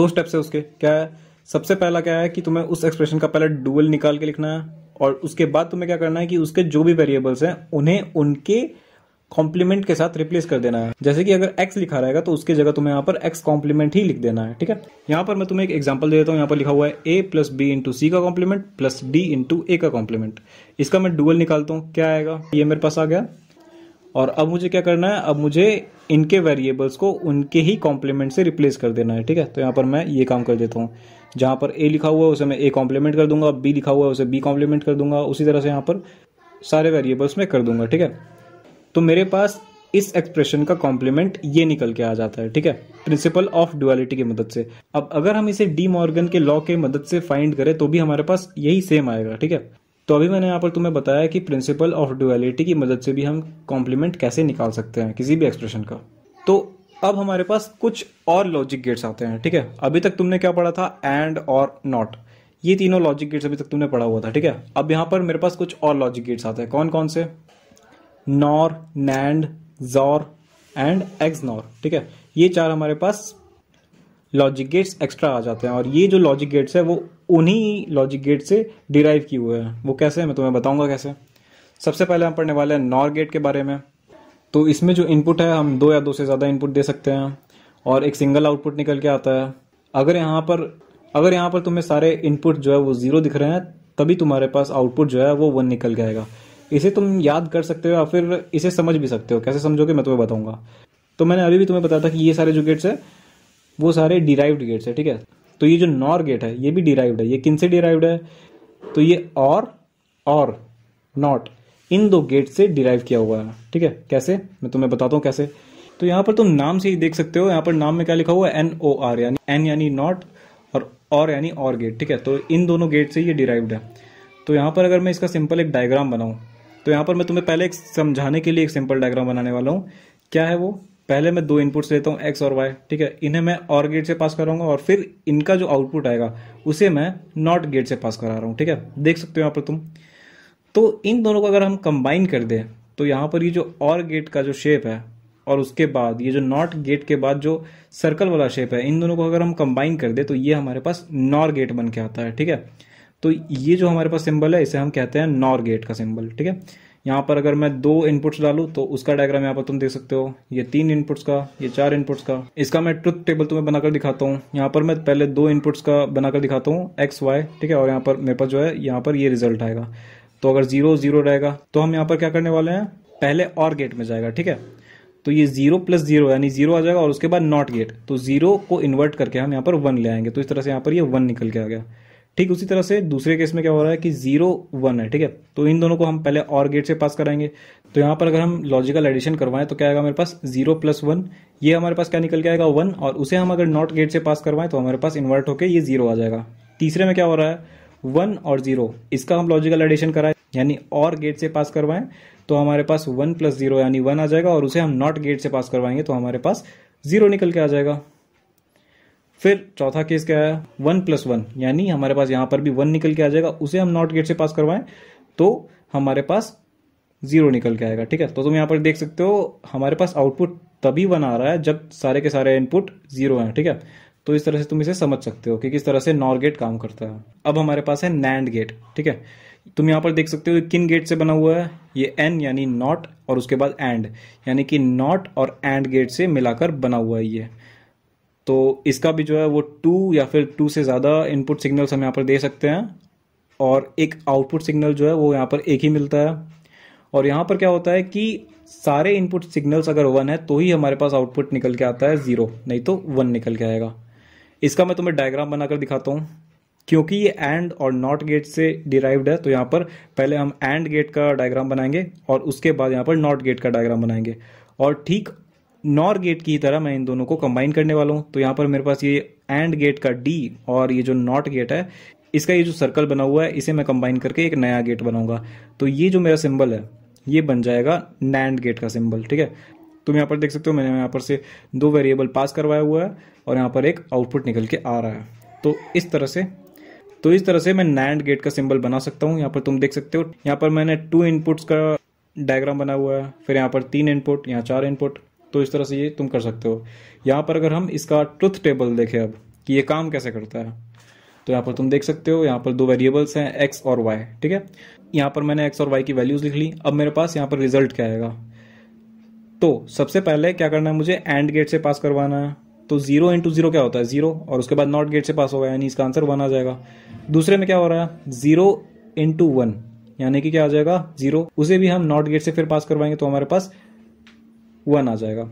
दो स्टेप्स है उसके क्या है सबसे पहला क्या है कि तुम्हें उस एक्सप्रेशन का पहले डुअल निकाल के लिखना है और उसके बाद तुम्हें क्या करना है कि उसके जो भी वेरिएबल्स हैं उन्हें उनके कॉम्प्लीमेंट के साथ रिप्लेस कर देना है जैसे कि अगर एक्स लिखा रहेगा तो उसकी जगह तुम्हें यहाँ पर एक्स कॉम्प्लीमेंट ही लिख देना है ठीक है यहाँ पर मैं तुम्हें एक एग्जाम्पल दे देता हूँ यहाँ पर लिखा हुआ है A plus B into C का complement plus D into A का कॉम्प्लीमेंट इसका मैं डुअल निकालता हूँ क्या आएगा ये मेरे पास आ गया और अब मुझे क्या करना है अब मुझे इनके वेरिएबल्स को उनके ही कॉम्प्लीमेंट से रिप्लेस कर देना है ठीक है तो यहाँ पर मैं ये काम कर देता हूँ जहाँ पर ए लिखा हुआ है उसे मैं ए कॉम्प्लीमेंट कर दूंगा बी लिखा हुआ है उसे बी कॉम्प्लीमेंट कर दूंगा उसी तरह से यहाँ पर सारे वेरिएबल्स में कर दूंगा ठीक है तो मेरे पास इस एक्सप्रेशन का कॉम्प्लीमेंट ये निकल के आ जाता है ठीक है प्रिंसिपल ऑफ डुअलिटी की मदद से अब अगर हम इसे डी मॉर्गन के लॉ के मदद से फाइंड करें तो भी हमारे पास यही सेम आएगा ठीक है तो अभी मैंने यहाँ पर तुम्हें बताया कि प्रिंसिपल ऑफ डुअलिटी की मदद से भी हम कॉम्प्लीमेंट कैसे निकाल सकते हैं किसी भी एक्सप्रेशन का तो अब हमारे पास कुछ और लॉजिक गेट्स आते हैं ठीक है अभी तक तुमने क्या पढ़ा था एंड और नॉट ये तीनों लॉजिक गेट्स अभी तक तुमने पढ़ा हुआ था ठीक है अब यहाँ पर मेरे पास कुछ और लॉजिक गेट्स आते हैं कौन कौन से NOR NAND XOR and NOR ठीक है ये चार हमारे पास लॉजिक गेट्स एक्स्ट्रा आ जाते हैं और ये जो लॉजिक गेट्स है वो उन्हीं लॉजिक गेट से डिराइव किए हुए हैं वो कैसे है मैं तुम्हें बताऊंगा कैसे सबसे पहले हम पढ़ने वाले हैं नॉर गेट के बारे में तो इसमें जो इनपुट है हम दो या दो से ज़्यादा इनपुट दे सकते हैं और एक सिंगल आउटपुट निकल के आता है अगर यहाँ पर अगर यहाँ पर तुम्हें सारे इनपुट जो है वो ज़ीरो दिख रहे हैं तभी तुम्हारे पास आउटपुट जो है वो वन निकल जाएगा इसे तुम याद कर सकते हो या फिर इसे समझ भी सकते हो कैसे समझोगे मैं तुम्हें बताऊंगा तो मैंने अभी भी तुम्हें बताया था कि ये सारे जो गेट्स है वो सारे डिराइव्ड गेट्स है ठीक है तो ये जो नॉर गेट है ये भी डिराइव्ड है ये किन से डिराइव्ड है तो ये और और नॉट इन दो गेट से डिराइव किया हुआ है ठीक है कैसे मैं तुम्हें बताता हूँ कैसे तो यहाँ पर तुम नाम से ही देख सकते हो यहाँ पर नाम में क्या लिखा हुआ है एन ओ आर यानी एन यानी नॉट और और यानी और गेट ठीक है तो इन दोनों गेट से ये डिराइव्ड है तो यहाँ पर अगर मैं इसका सिंपल एक डायग्राम बनाऊँ तो यहाँ पर मैं तुम्हें पहले एक समझाने के लिए एक सिंपल डायग्राम बनाने वाला हूँ क्या है वो पहले मैं दो इनपुट्स लेता हूँ एक्स और वाई ठीक है इन्हें मैं और गेट से पास कराऊंगा और फिर इनका जो आउटपुट आएगा उसे मैं नॉट गेट से पास करा रहा हूँ ठीक है देख सकते हो यहाँ पर तुम तो इन दोनों को अगर हम कंबाइन कर दें तो यहाँ पर ये जो और गेट का जो शेप है और उसके बाद ये जो नॉट गेट के बाद जो सर्कल वाला शेप है इन दोनों को अगर हम कंबाइन कर दे तो ये हमारे पास नॉर गेट बन के आता है ठीक है तो ये जो हमारे पास सिंबल है इसे हम कहते हैं नॉर गेट का सिंबल ठीक है यहाँ पर अगर मैं दो इनपुट्स डालूँ तो उसका डायग्राम यहाँ पर तुम देख सकते हो ये तीन इनपुट्स का ये चार इनपुट्स का इसका मैं ट्रुथ टेबल तुम्हें बनाकर दिखाता हूँ यहाँ पर मैं पहले दो इनपुट्स का बनाकर दिखाता हूँ एक्स वाई ठीक है और यहाँ पर मेरे पास जो है यहाँ पर ये रिजल्ट आएगा तो अगर जीरो जीरो रहेगा तो हम यहाँ पर क्या करने वाले हैं पहले और गेट में जाएगा ठीक है तो ये जीरो प्लस जीरो यानी जीरो आ जाएगा और उसके बाद नॉट गेट तो जीरो को इन्वर्ट करके हम यहाँ पर वन ले आएंगे तो इस तरह से यहाँ पर ये वन निकल के आ गया ठीक उसी तरह से दूसरे केस में क्या हो रहा है कि जीरो वन है ठीक है तो इन दोनों को हम पहले और गेट से पास कराएंगे तो यहां पर अगर हम लॉजिकल एडिशन करवाएं तो क्या आएगा मेरे पास जीरो प्लस वन ये हमारे पास क्या निकल के आएगा वन और उसे हम अगर नॉट गेट से पास करवाएं तो हमारे पास इन्वर्ट होकर ये जीरो आ जाएगा तीसरे में क्या हो रहा है वन और जीरो इसका हम लॉजिकल एडिशन कराएं यानी और गेट से पास करवाएं तो हमारे पास वन प्लस जीरो यानी वन आ जाएगा और उसे हम नॉट गेट से पास करवाएंगे तो हमारे पास जीरो निकल के आ जाएगा फिर चौथा केस क्या है वन प्लस वन यानी हमारे पास यहां पर भी वन निकल के आ जाएगा उसे हम नॉट गेट से पास करवाएं तो हमारे पास जीरो निकल के आएगा ठीक है तो तुम यहां पर देख सकते हो हमारे पास आउटपुट तभी वन आ रहा है जब सारे के सारे इनपुट जीरो हैं ठीक है तो इस तरह से तुम इसे समझ सकते हो कि किस तरह से नॉर गेट काम करता है अब हमारे पास है नैंड गेट ठीक है तुम यहां पर देख सकते हो किन गेट से बना हुआ है ये एन यानी नॉट और उसके बाद एंड यानी कि नॉट और एंड गेट से मिलाकर बना हुआ है ये तो इसका भी जो है वो टू या फिर टू से ज़्यादा इनपुट सिग्नल्स हम यहाँ पर दे सकते हैं और एक आउटपुट सिग्नल जो है वो यहाँ पर एक ही मिलता है और यहाँ पर क्या होता है कि सारे इनपुट सिग्नल्स अगर वन है तो ही हमारे पास आउटपुट निकल के आता है ज़ीरो नहीं तो वन निकल के आएगा इसका मैं तुम्हें डायग्राम बनाकर दिखाता हूँ क्योंकि ये एंड और नॉट गेट से डिराइव्ड है तो यहाँ पर पहले हम एंड गेट का डायग्राम बनाएंगे और उसके बाद यहाँ पर नॉट गेट का डायग्राम बनाएंगे और ठीक नॉर गेट की तरह मैं इन दोनों को कंबाइन करने वाला हूँ तो यहाँ पर मेरे पास ये एंड गेट का डी और ये जो नॉट गेट है इसका ये जो सर्कल बना हुआ है इसे मैं कंबाइन करके एक नया गेट बनाऊंगा तो ये जो मेरा सिंबल है ये बन जाएगा नैंड गेट का सिंबल ठीक है तुम यहाँ पर देख सकते हो मैंने यहाँ पर से दो वेरिएबल पास करवाया हुआ है और यहाँ पर एक आउटपुट निकल के आ रहा है तो इस तरह से तो इस तरह से मैं नैंड गेट का सिंबल बना सकता हूँ यहाँ पर तुम देख सकते हो यहाँ पर मैंने टू इनपुट्स का डायग्राम बना हुआ है फिर यहाँ पर तीन इनपुट यहाँ चार इनपुट तो इस तरह से ये तुम कर सकते हो यहाँ पर अगर हम इसका ट्रुथ टेबल देखें अब कि ये काम कैसे करता है तो यहाँ पर तुम देख सकते हो यहाँ पर दो वेरिएबल्स हैं एक्स और वाई ठीक है यहाँ पर मैंने एक्स और वाई की वैल्यूज लिख ली अब मेरे पास यहाँ पर रिजल्ट क्या आएगा तो सबसे पहले क्या करना है मुझे एंड गेट से पास करवाना है तो जीरो इंटू जीरो क्या होता है जीरो और उसके बाद नॉट गेट से पास होगा यानी इसका आंसर वन आ जाएगा दूसरे में क्या हो रहा है जीरो इंटू वन यानी कि क्या आ जाएगा जीरो उसे भी हम नॉट गेट से फिर पास करवाएंगे तो हमारे पास वन आ जाएगा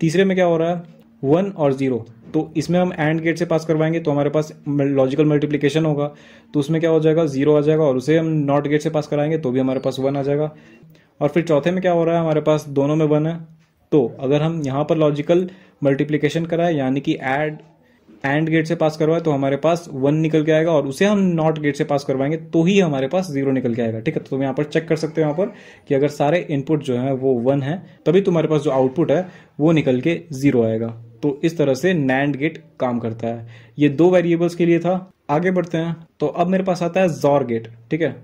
तीसरे में क्या हो रहा है वन और ज़ीरो तो इसमें हम एंड गेट से पास करवाएंगे तो हमारे पास लॉजिकल मल्टीप्लीकेशन होगा तो उसमें क्या हो जाएगा ज़ीरो आ जाएगा और उसे हम नॉट गेट से पास कराएंगे तो भी हमारे पास वन आ जाएगा और फिर चौथे में क्या हो रहा है हमारे पास दोनों में वन है तो अगर हम यहाँ पर लॉजिकल मल्टीप्लीकेशन कराएं यानी कि ऐड एंड गेट से पास करवाए तो हमारे पास वन निकल के आएगा और उसे हम नॉट गेट से पास करवाएंगे तो ही हमारे पास जीरो निकल के आएगा ठीक है तो तुम यहाँ पर चेक कर सकते हो यहाँ पर कि अगर सारे इनपुट जो है वो वन है तभी तुम्हारे पास जो आउटपुट है वो निकल के जीरो आएगा तो इस तरह से नैंड गेट काम करता है ये दो वेरिएबल्स के लिए था आगे बढ़ते हैं तो अब मेरे पास आता है जॉर गेट ठीक है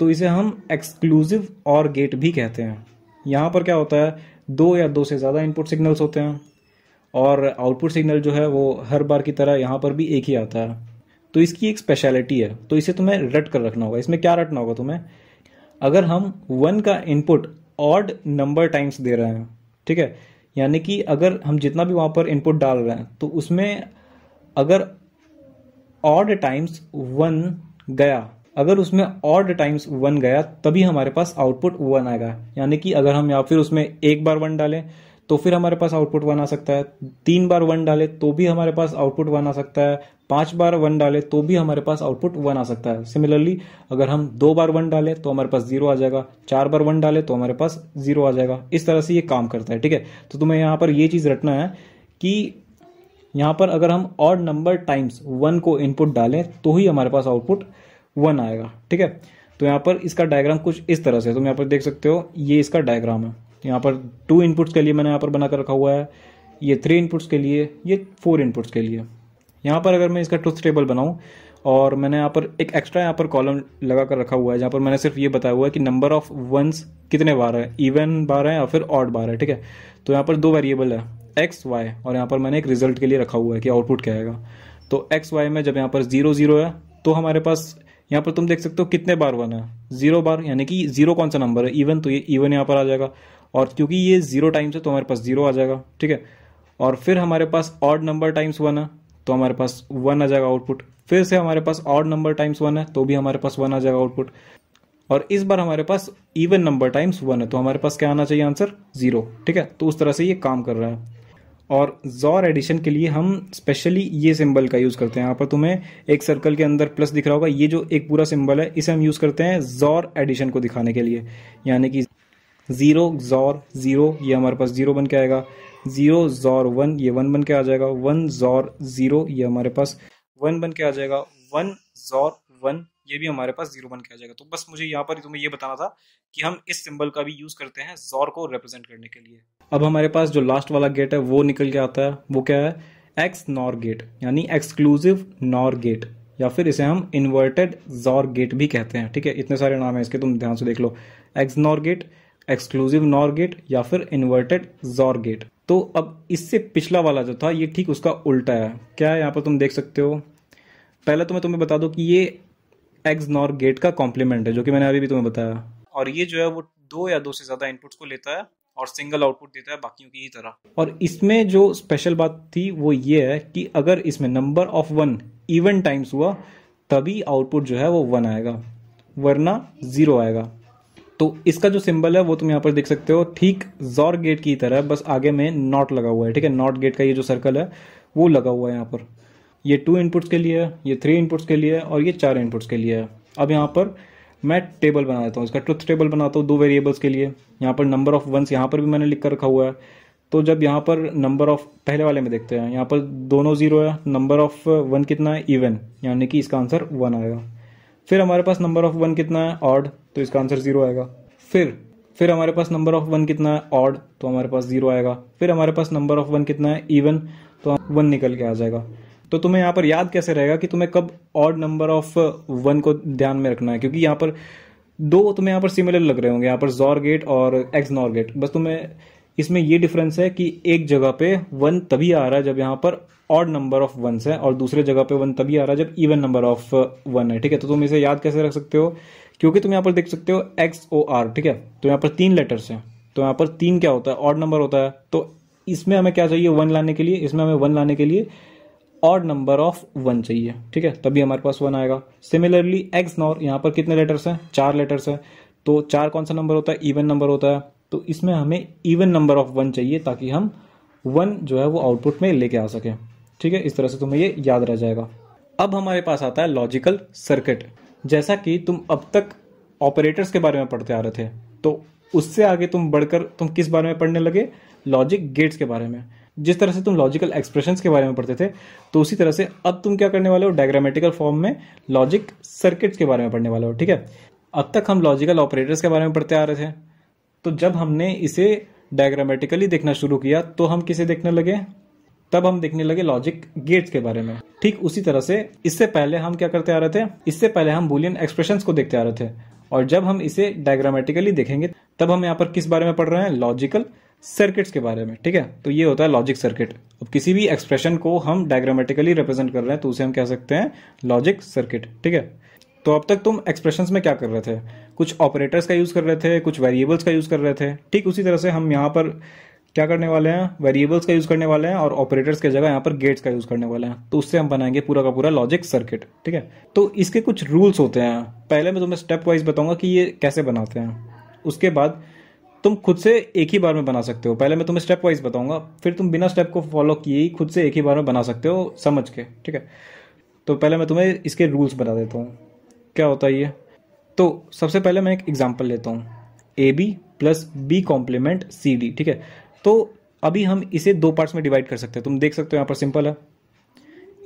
तो इसे हम एक्सक्लूसिव और गेट भी कहते हैं यहाँ पर क्या होता है दो या दो से ज़्यादा इनपुट सिग्नल्स होते हैं और आउटपुट सिग्नल जो है वो हर बार की तरह यहाँ पर भी एक ही आता है तो इसकी एक स्पेशलिटी है तो इसे तुम्हें रट कर रखना होगा इसमें क्या रटना होगा तुम्हें अगर हम वन का इनपुट ऑड नंबर टाइम्स दे रहे हैं ठीक है यानी कि अगर हम जितना भी वहाँ पर इनपुट डाल रहे हैं तो उसमें अगर ऑड टाइम्स वन गया अगर उसमें ऑड टाइम्स वन गया तभी हमारे पास आउटपुट वन आएगा यानी कि अगर हम या फिर उसमें एक बार वन डालें तो फिर हमारे पास आउटपुट वन आ सकता है तीन बार वन डाले तो भी हमारे पास आउटपुट वन आ सकता है पांच बार वन डाले तो भी हमारे पास आउटपुट वन आ सकता है सिमिलरली अगर हम दो बार वन डाले तो हमारे पास जीरो आ जाएगा चार बार वन डाले तो हमारे पास जीरो आ जाएगा इस तरह से ये काम करता है ठीक है तो तुम्हें यहां पर ये चीज़ रटना है कि यहां पर अगर हम ऑड नंबर टाइम्स वन को इनपुट डालें तो ही हमारे पास आउटपुट वन आएगा ठीक है तो यहां पर इसका डायग्राम कुछ इस तरह से तुम यहां पर देख सकते हो ये इसका डायग्राम है यहाँ पर टू इनपुट्स के लिए मैंने यहाँ पर बना कर रखा हुआ है ये थ्री इनपुट्स के लिए ये फोर इनपुट्स के लिए यहाँ पर अगर मैं इसका ट्रुथ टेबल बनाऊँ और मैंने यहाँ पर एक एक्स्ट्रा यहाँ पर कॉलम लगा कर रखा हुआ है जहाँ पर मैंने सिर्फ ये बताया हुआ है कि नंबर ऑफ वंस कितने बार है इवन बार है या फिर ऑड बार है ठीक है तो यहाँ पर दो वेरिएबल है एक्स वाई और यहाँ पर मैंने एक रिजल्ट के लिए रखा हुआ है कि आउटपुट क्या आएगा तो एक्स वाई में जब यहाँ पर जीरो जीरो है तो हमारे पास यहाँ पर तुम देख सकते हो कितने बार वन है जीरो बार यानी कि जीरो कौन सा नंबर है इवन तो ये इवन यहाँ पर आ जाएगा और क्योंकि ये जीरो टाइम्स है तो हमारे पास जीरो आ जाएगा ठीक है और फिर हमारे पास ऑड नंबर टाइम्स वन है तो हमारे पास वन आ जाएगा आउटपुट फिर से हमारे पास ऑड नंबर टाइम्स वन है तो भी हमारे पास वन आ जाएगा आउटपुट और इस बार हमारे पास इवन नंबर टाइम्स वन है तो हमारे पास क्या आना चाहिए आंसर जीरो ठीक है तो उस तरह से ये काम कर रहा है और जॉर एडिशन के लिए हम स्पेशली ये सिंबल का यूज़ करते हैं यहाँ पर तुम्हें एक सर्कल के अंदर प्लस दिख रहा होगा ये जो एक पूरा सिंबल है इसे हम यूज़ करते हैं जॉर एडिशन को दिखाने के लिए यानी कि ज़ीरो जोर ज़ीरो ये हमारे पास ज़ीरो बन के आएगा ज़ीरो जोर वन ये वन बन के आ जाएगा वन जोर ज़ीरो ये हमारे पास वन बन के आ जाएगा वन जोर वन ये भी हमारे पास जीरो बन के आ जाएगा तो बस मुझे यहाँ पर तुम्हें ये बताना था कि हम इस सिंबल का भी यूज़ करते हैं जोर को रिप्रेजेंट करने के लिए अब हमारे पास जो लास्ट वाला गेट है वो निकल के आता है वो क्या है एक्स नॉर गेट यानी एक्सक्लूसिव नॉर गेट या फिर इसे हम इन्वर्टेड जॉर गेट भी कहते हैं ठीक है इतने सारे नाम है इसके तुम ध्यान से देख लो XNOR gate exclusive NOR gate या फिर इन्वर्टेड जॉर गेट तो अब इससे पिछला वाला जो था ये ठीक उसका उल्टा है क्या है यहाँ पर तुम देख सकते हो पहले तो मैं तुम्हें बता दो कि ये एक्स नॉर गेट का कॉम्प्लीमेंट है जो कि मैंने अभी भी तुम्हें बताया और ये जो है वो दो या दो से ज़्यादा इनपुट को लेता है और सिंगल आउटपुट देता है बाकियों की ही तरह और इसमें जो स्पेशल बात थी वो ये है कि अगर इसमें number of one even times हुआ तभी आउटपुट जो है वो वन आएगा वरना ज़ीरो आएगा तो इसका जो सिंबल है वो तुम यहाँ पर देख सकते हो ठीक जॉर गेट की तरह बस आगे में नॉट लगा हुआ है ठीक है नॉट गेट का ये जो सर्कल है वो लगा हुआ है यहाँ पर ये टू इनपुट्स के लिए है ये थ्री इनपुट्स के लिए है और ये चार इनपुट्स के लिए है अब यहाँ पर मैं टेबल बना देता हूँ इसका ट्रुथ टेबल बनाता हूँ दो वेरिएबल्स के लिए यहाँ पर नंबर ऑफ वंस यहाँ पर भी मैंने लिख कर रखा हुआ है तो जब यहाँ पर नंबर ऑफ पहले वाले में देखते हैं यहाँ पर दोनों जीरो है नंबर ऑफ वन कितना है इवन यानी कि इसका आंसर वन आएगा फिर हमारे पास नंबर ऑफ वन कितना है ऑड तो इसका आंसर जीरो आएगा फिर फिर हमारे पास नंबर ऑफ वन कितना है ऑड तो हमारे पास जीरो आएगा फिर हमारे पास नंबर ऑफ वन कितना है इवन तो वन निकल के आ जाएगा तो तुम्हें यहाँ पर याद कैसे रहेगा कि तुम्हें कब ऑड नंबर ऑफ वन को ध्यान में रखना है क्योंकि यहाँ पर दो तुम्हें यहाँ पर सिमिलर लग रहे होंगे यहाँ पर जॉर गेट और एक्स नॉर गेट बस तुम्हें इसमें ये डिफरेंस है कि एक जगह पे वन तभी आ रहा है जब यहाँ पर ऑड नंबर ऑफ वन है और दूसरे जगह पे वन तभी आ रहा है जब इवन नंबर ऑफ वन है ठीक है तो तुम इसे याद कैसे रख सकते हो क्योंकि तुम यहाँ पर देख सकते हो एक्स ओ आर ठीक है तो यहाँ पर तीन लेटर्स हैं तो यहाँ पर तीन क्या होता है ऑड नंबर होता है तो इसमें हमें क्या चाहिए वन लाने के लिए इसमें हमें वन लाने के लिए ऑड नंबर ऑफ वन चाहिए ठीक है तभी हमारे पास वन आएगा सिमिलरली एक्स नॉर यहाँ पर कितने लेटर्स हैं चार लेटर्स हैं तो चार कौन सा नंबर होता है इवन नंबर होता है तो इसमें हमें इवन नंबर ऑफ वन चाहिए ताकि हम वन जो है वो आउटपुट में लेके आ सकें ठीक है इस तरह से तुम्हें ये याद रह जाएगा अब हमारे पास आता है लॉजिकल सर्किट जैसा कि तुम अब तक ऑपरेटर्स के बारे में पढ़ते आ रहे थे तो उससे आगे तुम बढ़कर तुम किस बारे में पढ़ने लगे लॉजिक गेट्स के बारे में जिस तरह से तुम लॉजिकल एक्सप्रेशन के बारे में पढ़ते थे तो उसी तरह से अब तुम क्या करने वाले हो डायग्रामेटिकल फॉर्म में लॉजिक सर्किट्स के बारे में पढ़ने वाले हो ठीक है अब तक हम लॉजिकल ऑपरेटर्स के बारे में पढ़ते आ रहे थे तो जब हमने इसे डायग्रामेटिकली देखना शुरू किया तो हम किसे देखने लगे तब हम देखने लगे लॉजिक गेट्स के बारे में ठीक उसी तरह से इससे पहले हम क्या करते आ रहे थे इससे पहले हम बुलियन एक्सप्रेशन को देखते आ रहे थे और जब हम इसे डायग्रामेटिकली देखेंगे तब हम यहाँ पर किस बारे में पढ़ रहे हैं लॉजिकल सर्किट्स के बारे में ठीक है तो ये होता है लॉजिक सर्किट अब किसी भी एक्सप्रेशन को हम डायग्रामेटिकली रिप्रेजेंट कर रहे हैं तो उसे हम कह सकते हैं लॉजिक सर्किट ठीक है तो अब तक तुम एक्सप्रेशन में क्या कर रहे थे कुछ ऑपरेटर्स का यूज कर रहे थे कुछ वेरिएबल्स का यूज कर रहे थे ठीक उसी तरह से हम यहाँ पर क्या करने वाले हैं वेरिएबल्स का यूज करने वाले हैं और ऑपरेटर्स की जगह यहाँ पर गेट्स का यूज करने वाले हैं तो उससे हम बनाएंगे पूरा का पूरा लॉजिक सर्किट ठीक है तो इसके कुछ रूल्स होते हैं पहले मैं तुम्हें स्टेप वाइज बताऊंगा कि ये कैसे बनाते हैं उसके बाद तुम खुद से एक ही बार में बना सकते हो पहले मैं तुम्हें स्टेप वाइज बताऊंगा फिर तुम बिना स्टेप को फॉलो किए ही खुद से एक ही बार में बना सकते हो समझ के ठीक है तो पहले मैं तुम्हें इसके रूल्स बता देता हूँ क्या होता है ये तो सबसे पहले मैं एक एग्जाम्पल लेता हूँ A B plus B complement C D ठीक है तो अभी हम इसे दो पार्ट्स में डिवाइड कर सकते हैं तुम देख सकते हो यहाँ पर सिंपल है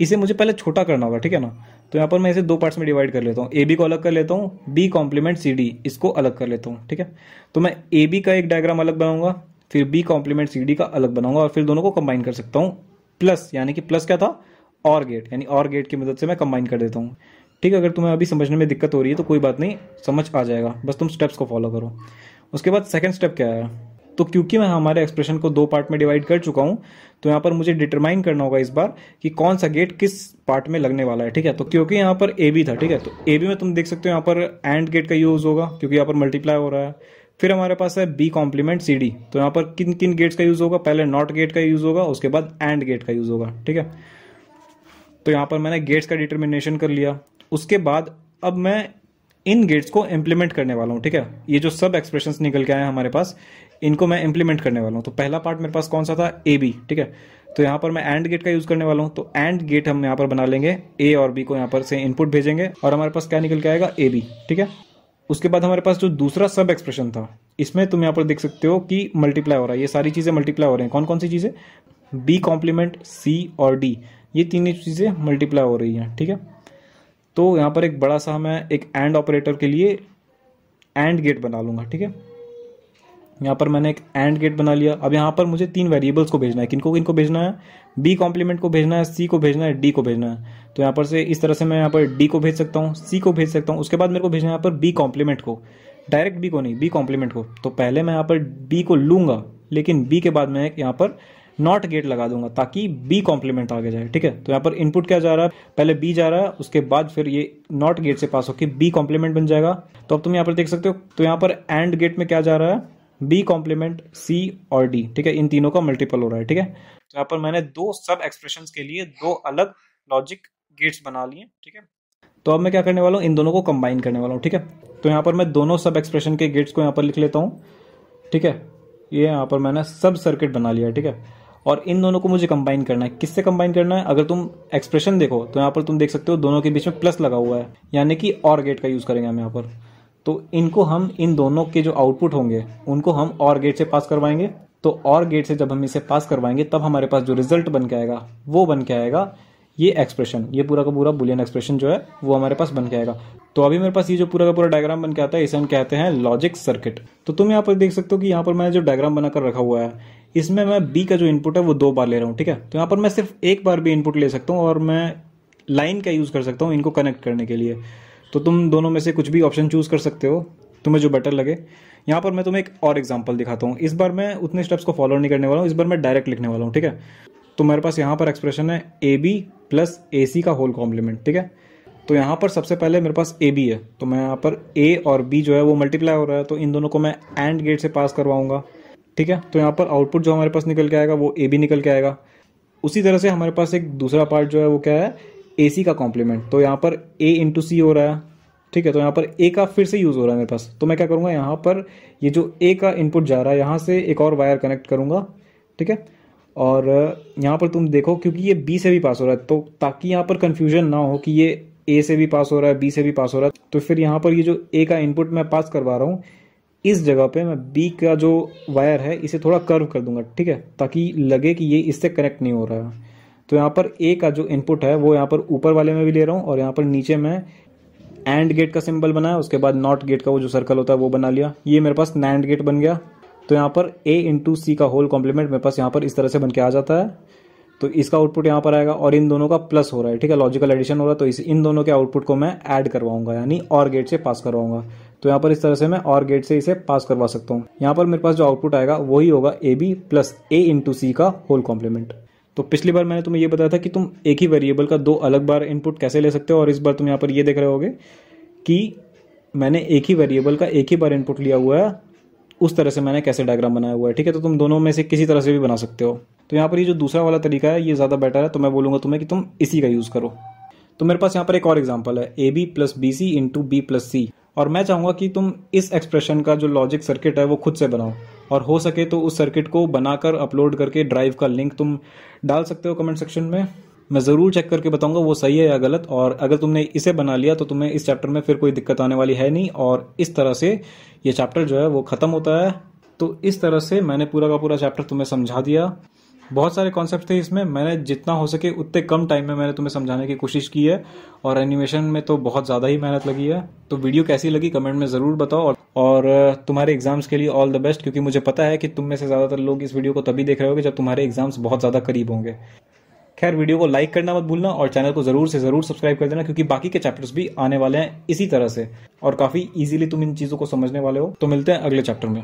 इसे मुझे पहले छोटा करना होगा ठीक है ना तो यहाँ पर मैं इसे दो पार्ट्स में डिवाइड कर लेता हूँ ए बी को अलग कर लेता हूँ बी कॉम्प्लीमेंट सी डी इसको अलग कर लेता हूँ ठीक है तो मैं ए बी का एक डायग्राम अलग बनाऊंगा फिर बी कॉम्प्लीमेंट सी डी का अलग बनाऊंगा और फिर दोनों को कंबाइन कर सकता हूँ प्लस यानी कि प्लस क्या था और गेट यानी और गेट की मदद से मैं कंबाइन कर देता हूँ ठीक है अगर तुम्हें अभी समझने में दिक्कत हो रही है तो कोई बात नहीं समझ आ जाएगा बस तुम स्टेप्स को फॉलो करो उसके बाद सेकेंड स्टेप क्या है तो क्योंकि मैं हमारे एक्सप्रेशन को दो पार्ट में डिवाइड कर चुका हूं तो यहां पर मुझे डिटरमाइन करना होगा इस बार कि कौन सा गेट किस पार्ट में लगने वाला है ठीक है तो क्योंकि यहां पर ए बी था ठीक है तो ए बी में तुम देख सकते हो यहां पर एंड गेट का यूज़ होगा क्योंकि यहां पर मल्टीप्लाई हो रहा है फिर हमारे पास है बी कॉम्प्लीमेंट सी डी तो यहां पर किन किन गेट्स का यूज़ होगा पहले नॉट गेट का यूज़ होगा उसके बाद एंड गेट का यूज़ होगा ठीक है तो यहां पर मैंने गेट्स का डिटर्मिनेशन कर लिया उसके बाद अब मैं इन गेट्स को इम्प्लीमेंट करने वाला हूं ठीक है ये जो सब एक्सप्रेशंस निकल के आए हैं हमारे पास इनको मैं इंप्लीमेंट करने वाला हूँ तो पहला पार्ट मेरे पास कौन सा था ए बी ठीक है तो यहाँ पर मैं एंड गेट का यूज करने वाला हूँ तो एंड गेट हम यहाँ पर बना लेंगे ए और बी को यहाँ पर से इनपुट भेजेंगे और हमारे पास क्या निकल के आएगा ए बी ठीक है उसके बाद हमारे पास जो दूसरा सब एक्सप्रेशन था इसमें तुम यहाँ पर देख सकते हो कि मल्टीप्लाई हो रहा है ये सारी चीज़ें मल्टीप्लाई हो रही हैं कौन कौन सी चीज़ें बी कॉम्प्लीमेंट सी और डी ये तीन चीज़ें मल्टीप्लाई हो रही हैं ठीक है तो यहाँ पर एक बड़ा सा मैं एक एंड ऑपरेटर के लिए एंड गेट बना लूँगा ठीक है यहाँ पर मैंने एक एंड गेट बना लिया अब यहाँ पर मुझे तीन वेरिएबल्स को भेजना है किनको किनको भेजना है बी कॉम्प्लीमेंट को भेजना है सी को भेजना है डी को भेजना है तो यहाँ पर से इस तरह से मैं यहाँ पर डी को भेज सकता हूँ सी को भेज सकता हूँ उसके बाद मेरे को भेजना है यहाँ पर बी कॉम्प्लीमेंट को डायरेक्ट बी को नहीं बी कॉम्प्लीमेंट को तो पहले मैं यहाँ पर बी को लूंगा लेकिन बी के बाद मैं यहाँ पर नॉट गेट लगा दूंगा ताकि बी कॉम्प्लीमेंट आगे जाए ठीक है तो यहाँ पर इनपुट क्या जा रहा है पहले बी जा रहा है उसके बाद फिर ये नॉट गेट से पास होकर बी कॉम्प्लीमेंट बन जाएगा तो अब तुम यहाँ पर देख सकते हो तो यहाँ पर एंड गेट में क्या जा रहा है बी कॉम्प्लीमेंट सी और डी ठीक है इन तीनों का मल्टीपल हो रहा है ठीक है तो यहाँ पर मैंने दो सब एक्सप्रेशन के लिए दो अलग लॉजिक गेट्स बना लिए ठीक है तो अब मैं क्या करने वाला हूँ इन दोनों को कंबाइन करने वाला हूँ ठीक है तो यहाँ पर मैं दोनों सब एक्सप्रेशन के गेट्स को यहाँ पर लिख लेता हूँ ठीक है ये यहाँ पर मैंने सब सर्किट बना लिया ठीक है और इन दोनों को मुझे कंबाइन करना है किससे कंबाइन करना है अगर तुम एक्सप्रेशन देखो तो यहाँ पर तुम देख सकते हो दोनों के बीच में प्लस लगा हुआ है यानी कि और गेट का यूज़ करेंगे हम यहाँ पर तो इनको हम इन दोनों के जो आउटपुट होंगे उनको हम और गेट से पास करवाएंगे तो और गेट से जब हम इसे पास करवाएंगे तब हमारे पास जो रिजल्ट बन के आएगा वो बन के आएगा ये एक्सप्रेशन ये पूरा का पूरा बुलियन एक्सप्रेशन जो है वो हमारे पास बन के आएगा तो अभी मेरे पास ये जो पूरा का पूरा डायग्राम बन के आता है इसे हम कहते हैं लॉजिक सर्किट तो तुम यहाँ पर देख सकते हो कि यहाँ पर मैंने जो डायग्राम बनाकर रखा हुआ है इसमें मैं बी का जो इनपुट है वो दो बार ले रहा हूँ ठीक है तो यहाँ पर मैं सिर्फ एक बार भी इनपुट ले सकता हूँ और मैं लाइन का यूज़ कर सकता हूँ इनको कनेक्ट करने के लिए तो तुम दोनों में से कुछ भी ऑप्शन चूज़ कर सकते हो तुम्हें जो बेटर लगे यहाँ पर मैं तुम्हें एक और एग्जाम्पल दिखाता हूँ इस बार मैं उतने स्टेप्स को फॉलो नहीं करने वाला हूँ इस बार मैं डायरेक्ट लिखने वाला हूँ ठीक है तो मेरे पास यहाँ पर एक्सप्रेशन है ए बी प्लस ए सी का होल कॉम्प्लीमेंट ठीक है तो यहाँ पर सबसे पहले मेरे पास ए बी है तो मैं यहाँ पर ए और बी जो है वो मल्टीप्लाई हो रहा है तो इन दोनों को मैं एंड गेट से पास करवाऊंगा ठीक है तो यहाँ पर आउटपुट जो हमारे पास निकल के आएगा वो ए बी निकल के आएगा उसी तरह से हमारे पास एक दूसरा पार्ट जो है वो क्या है ए सी का कॉम्प्लीमेंट तो यहाँ पर ए इंटू सी हो रहा है ठीक है तो यहाँ पर ए का फिर से यूज़ हो रहा है मेरे पास तो मैं क्या करूँगा यहाँ पर ये जो ए का इनपुट जा रहा है यहाँ से एक और वायर कनेक्ट करूँगा ठीक है और यहाँ पर तुम देखो क्योंकि ये बी से भी पास हो रहा है तो ताकि यहाँ पर कन्फ्यूजन ना हो कि ये ए से भी पास हो रहा है बी से भी पास हो रहा है तो फिर यहाँ पर ये जो ए का इनपुट मैं पास करवा रहा हूँ इस जगह पे मैं बी का जो वायर है इसे थोड़ा कर्व कर दूंगा ठीक है ताकि लगे कि ये इससे कनेक्ट नहीं हो रहा है तो यहाँ पर ए का जो इनपुट है वो यहाँ पर ऊपर वाले में भी ले रहा हूँ और यहाँ पर नीचे में एंड गेट का सिंबल बनाया उसके बाद नॉट गेट का वो जो सर्कल होता है वो बना लिया ये मेरे पास नैंड गेट बन गया तो यहाँ पर ए इंटू सी का होल कॉम्प्लीमेंट मेरे पास यहाँ पर इस तरह से बन के आ जाता है तो इसका आउटपुट यहाँ पर आएगा और इन दोनों का प्लस हो रहा है ठीक है लॉजिकल एडिशन हो रहा है तो इस इन दोनों के आउटपुट को मैं ऐड करवाऊंगा यानी और गेट से पास करवाऊंगा तो यहाँ पर इस तरह से मैं और गेट से इसे पास करवा सकता हूँ यहाँ पर मेरे पास जो आउटपुट आएगा वही होगा A B plus A into C का होल कॉम्प्लीमेंट तो पिछली बार मैंने तुम्हें यह बताया था कि तुम एक ही वेरिएबल का दो अलग बार इनपुट कैसे ले सकते हो और इस बार तुम यहाँ पर यह देख रहे होगे कि मैंने एक ही वेरिएबल का एक ही बार इनपुट लिया हुआ है उस तरह से मैंने कैसे डायग्राम बनाया हुआ है ठीक है तो तुम दोनों में से किसी तरह से भी बना सकते हो तो यहाँ पर ये जो दूसरा वाला तरीका है ये ज़्यादा बेटर है तो मैं बोलूँगा तुम्हें कि तुम इसी का यूज़ करो तो मेरे पास यहाँ पर एक और एग्जाम्पल है A B plus B C into B plus C और मैं चाहूंगा कि तुम इस एक्सप्रेशन का जो लॉजिक सर्किट है वो खुद से बनाओ और हो सके तो उस सर्किट को बनाकर अपलोड करके ड्राइव का लिंक तुम डाल सकते हो कमेंट सेक्शन में मैं ज़रूर चेक करके बताऊंगा वो सही है या गलत और अगर तुमने इसे बना लिया तो तुम्हें इस चैप्टर में फिर कोई दिक्कत आने वाली है नहीं और इस तरह से ये चैप्टर जो है वो ख़त्म होता है तो इस तरह से मैंने पूरा का पूरा चैप्टर तुम्हें समझा दिया बहुत सारे कॉन्सेप्ट थे इसमें मैंने जितना हो सके उतने कम टाइम में मैंने तुम्हें समझाने की कोशिश की है और एनिमेशन में तो बहुत ज़्यादा ही मेहनत लगी है तो वीडियो कैसी लगी कमेंट में ज़रूर बताओ और तुम्हारे एग्जाम्स के लिए ऑल द बेस्ट क्योंकि मुझे पता है कि तुम में से ज़्यादातर लोग इस वीडियो को तभी देख रहे हो जब तुम्हारे एग्जाम्स बहुत ज़्यादा करीब होंगे खैर वीडियो को लाइक करना मत भूलना और चैनल को जरूर से जरूर सब्सक्राइब कर देना क्योंकि बाकी के चैप्टर्स भी आने वाले हैं इसी तरह से और काफी इजीली तुम इन चीजों को समझने वाले हो तो मिलते हैं अगले चैप्टर में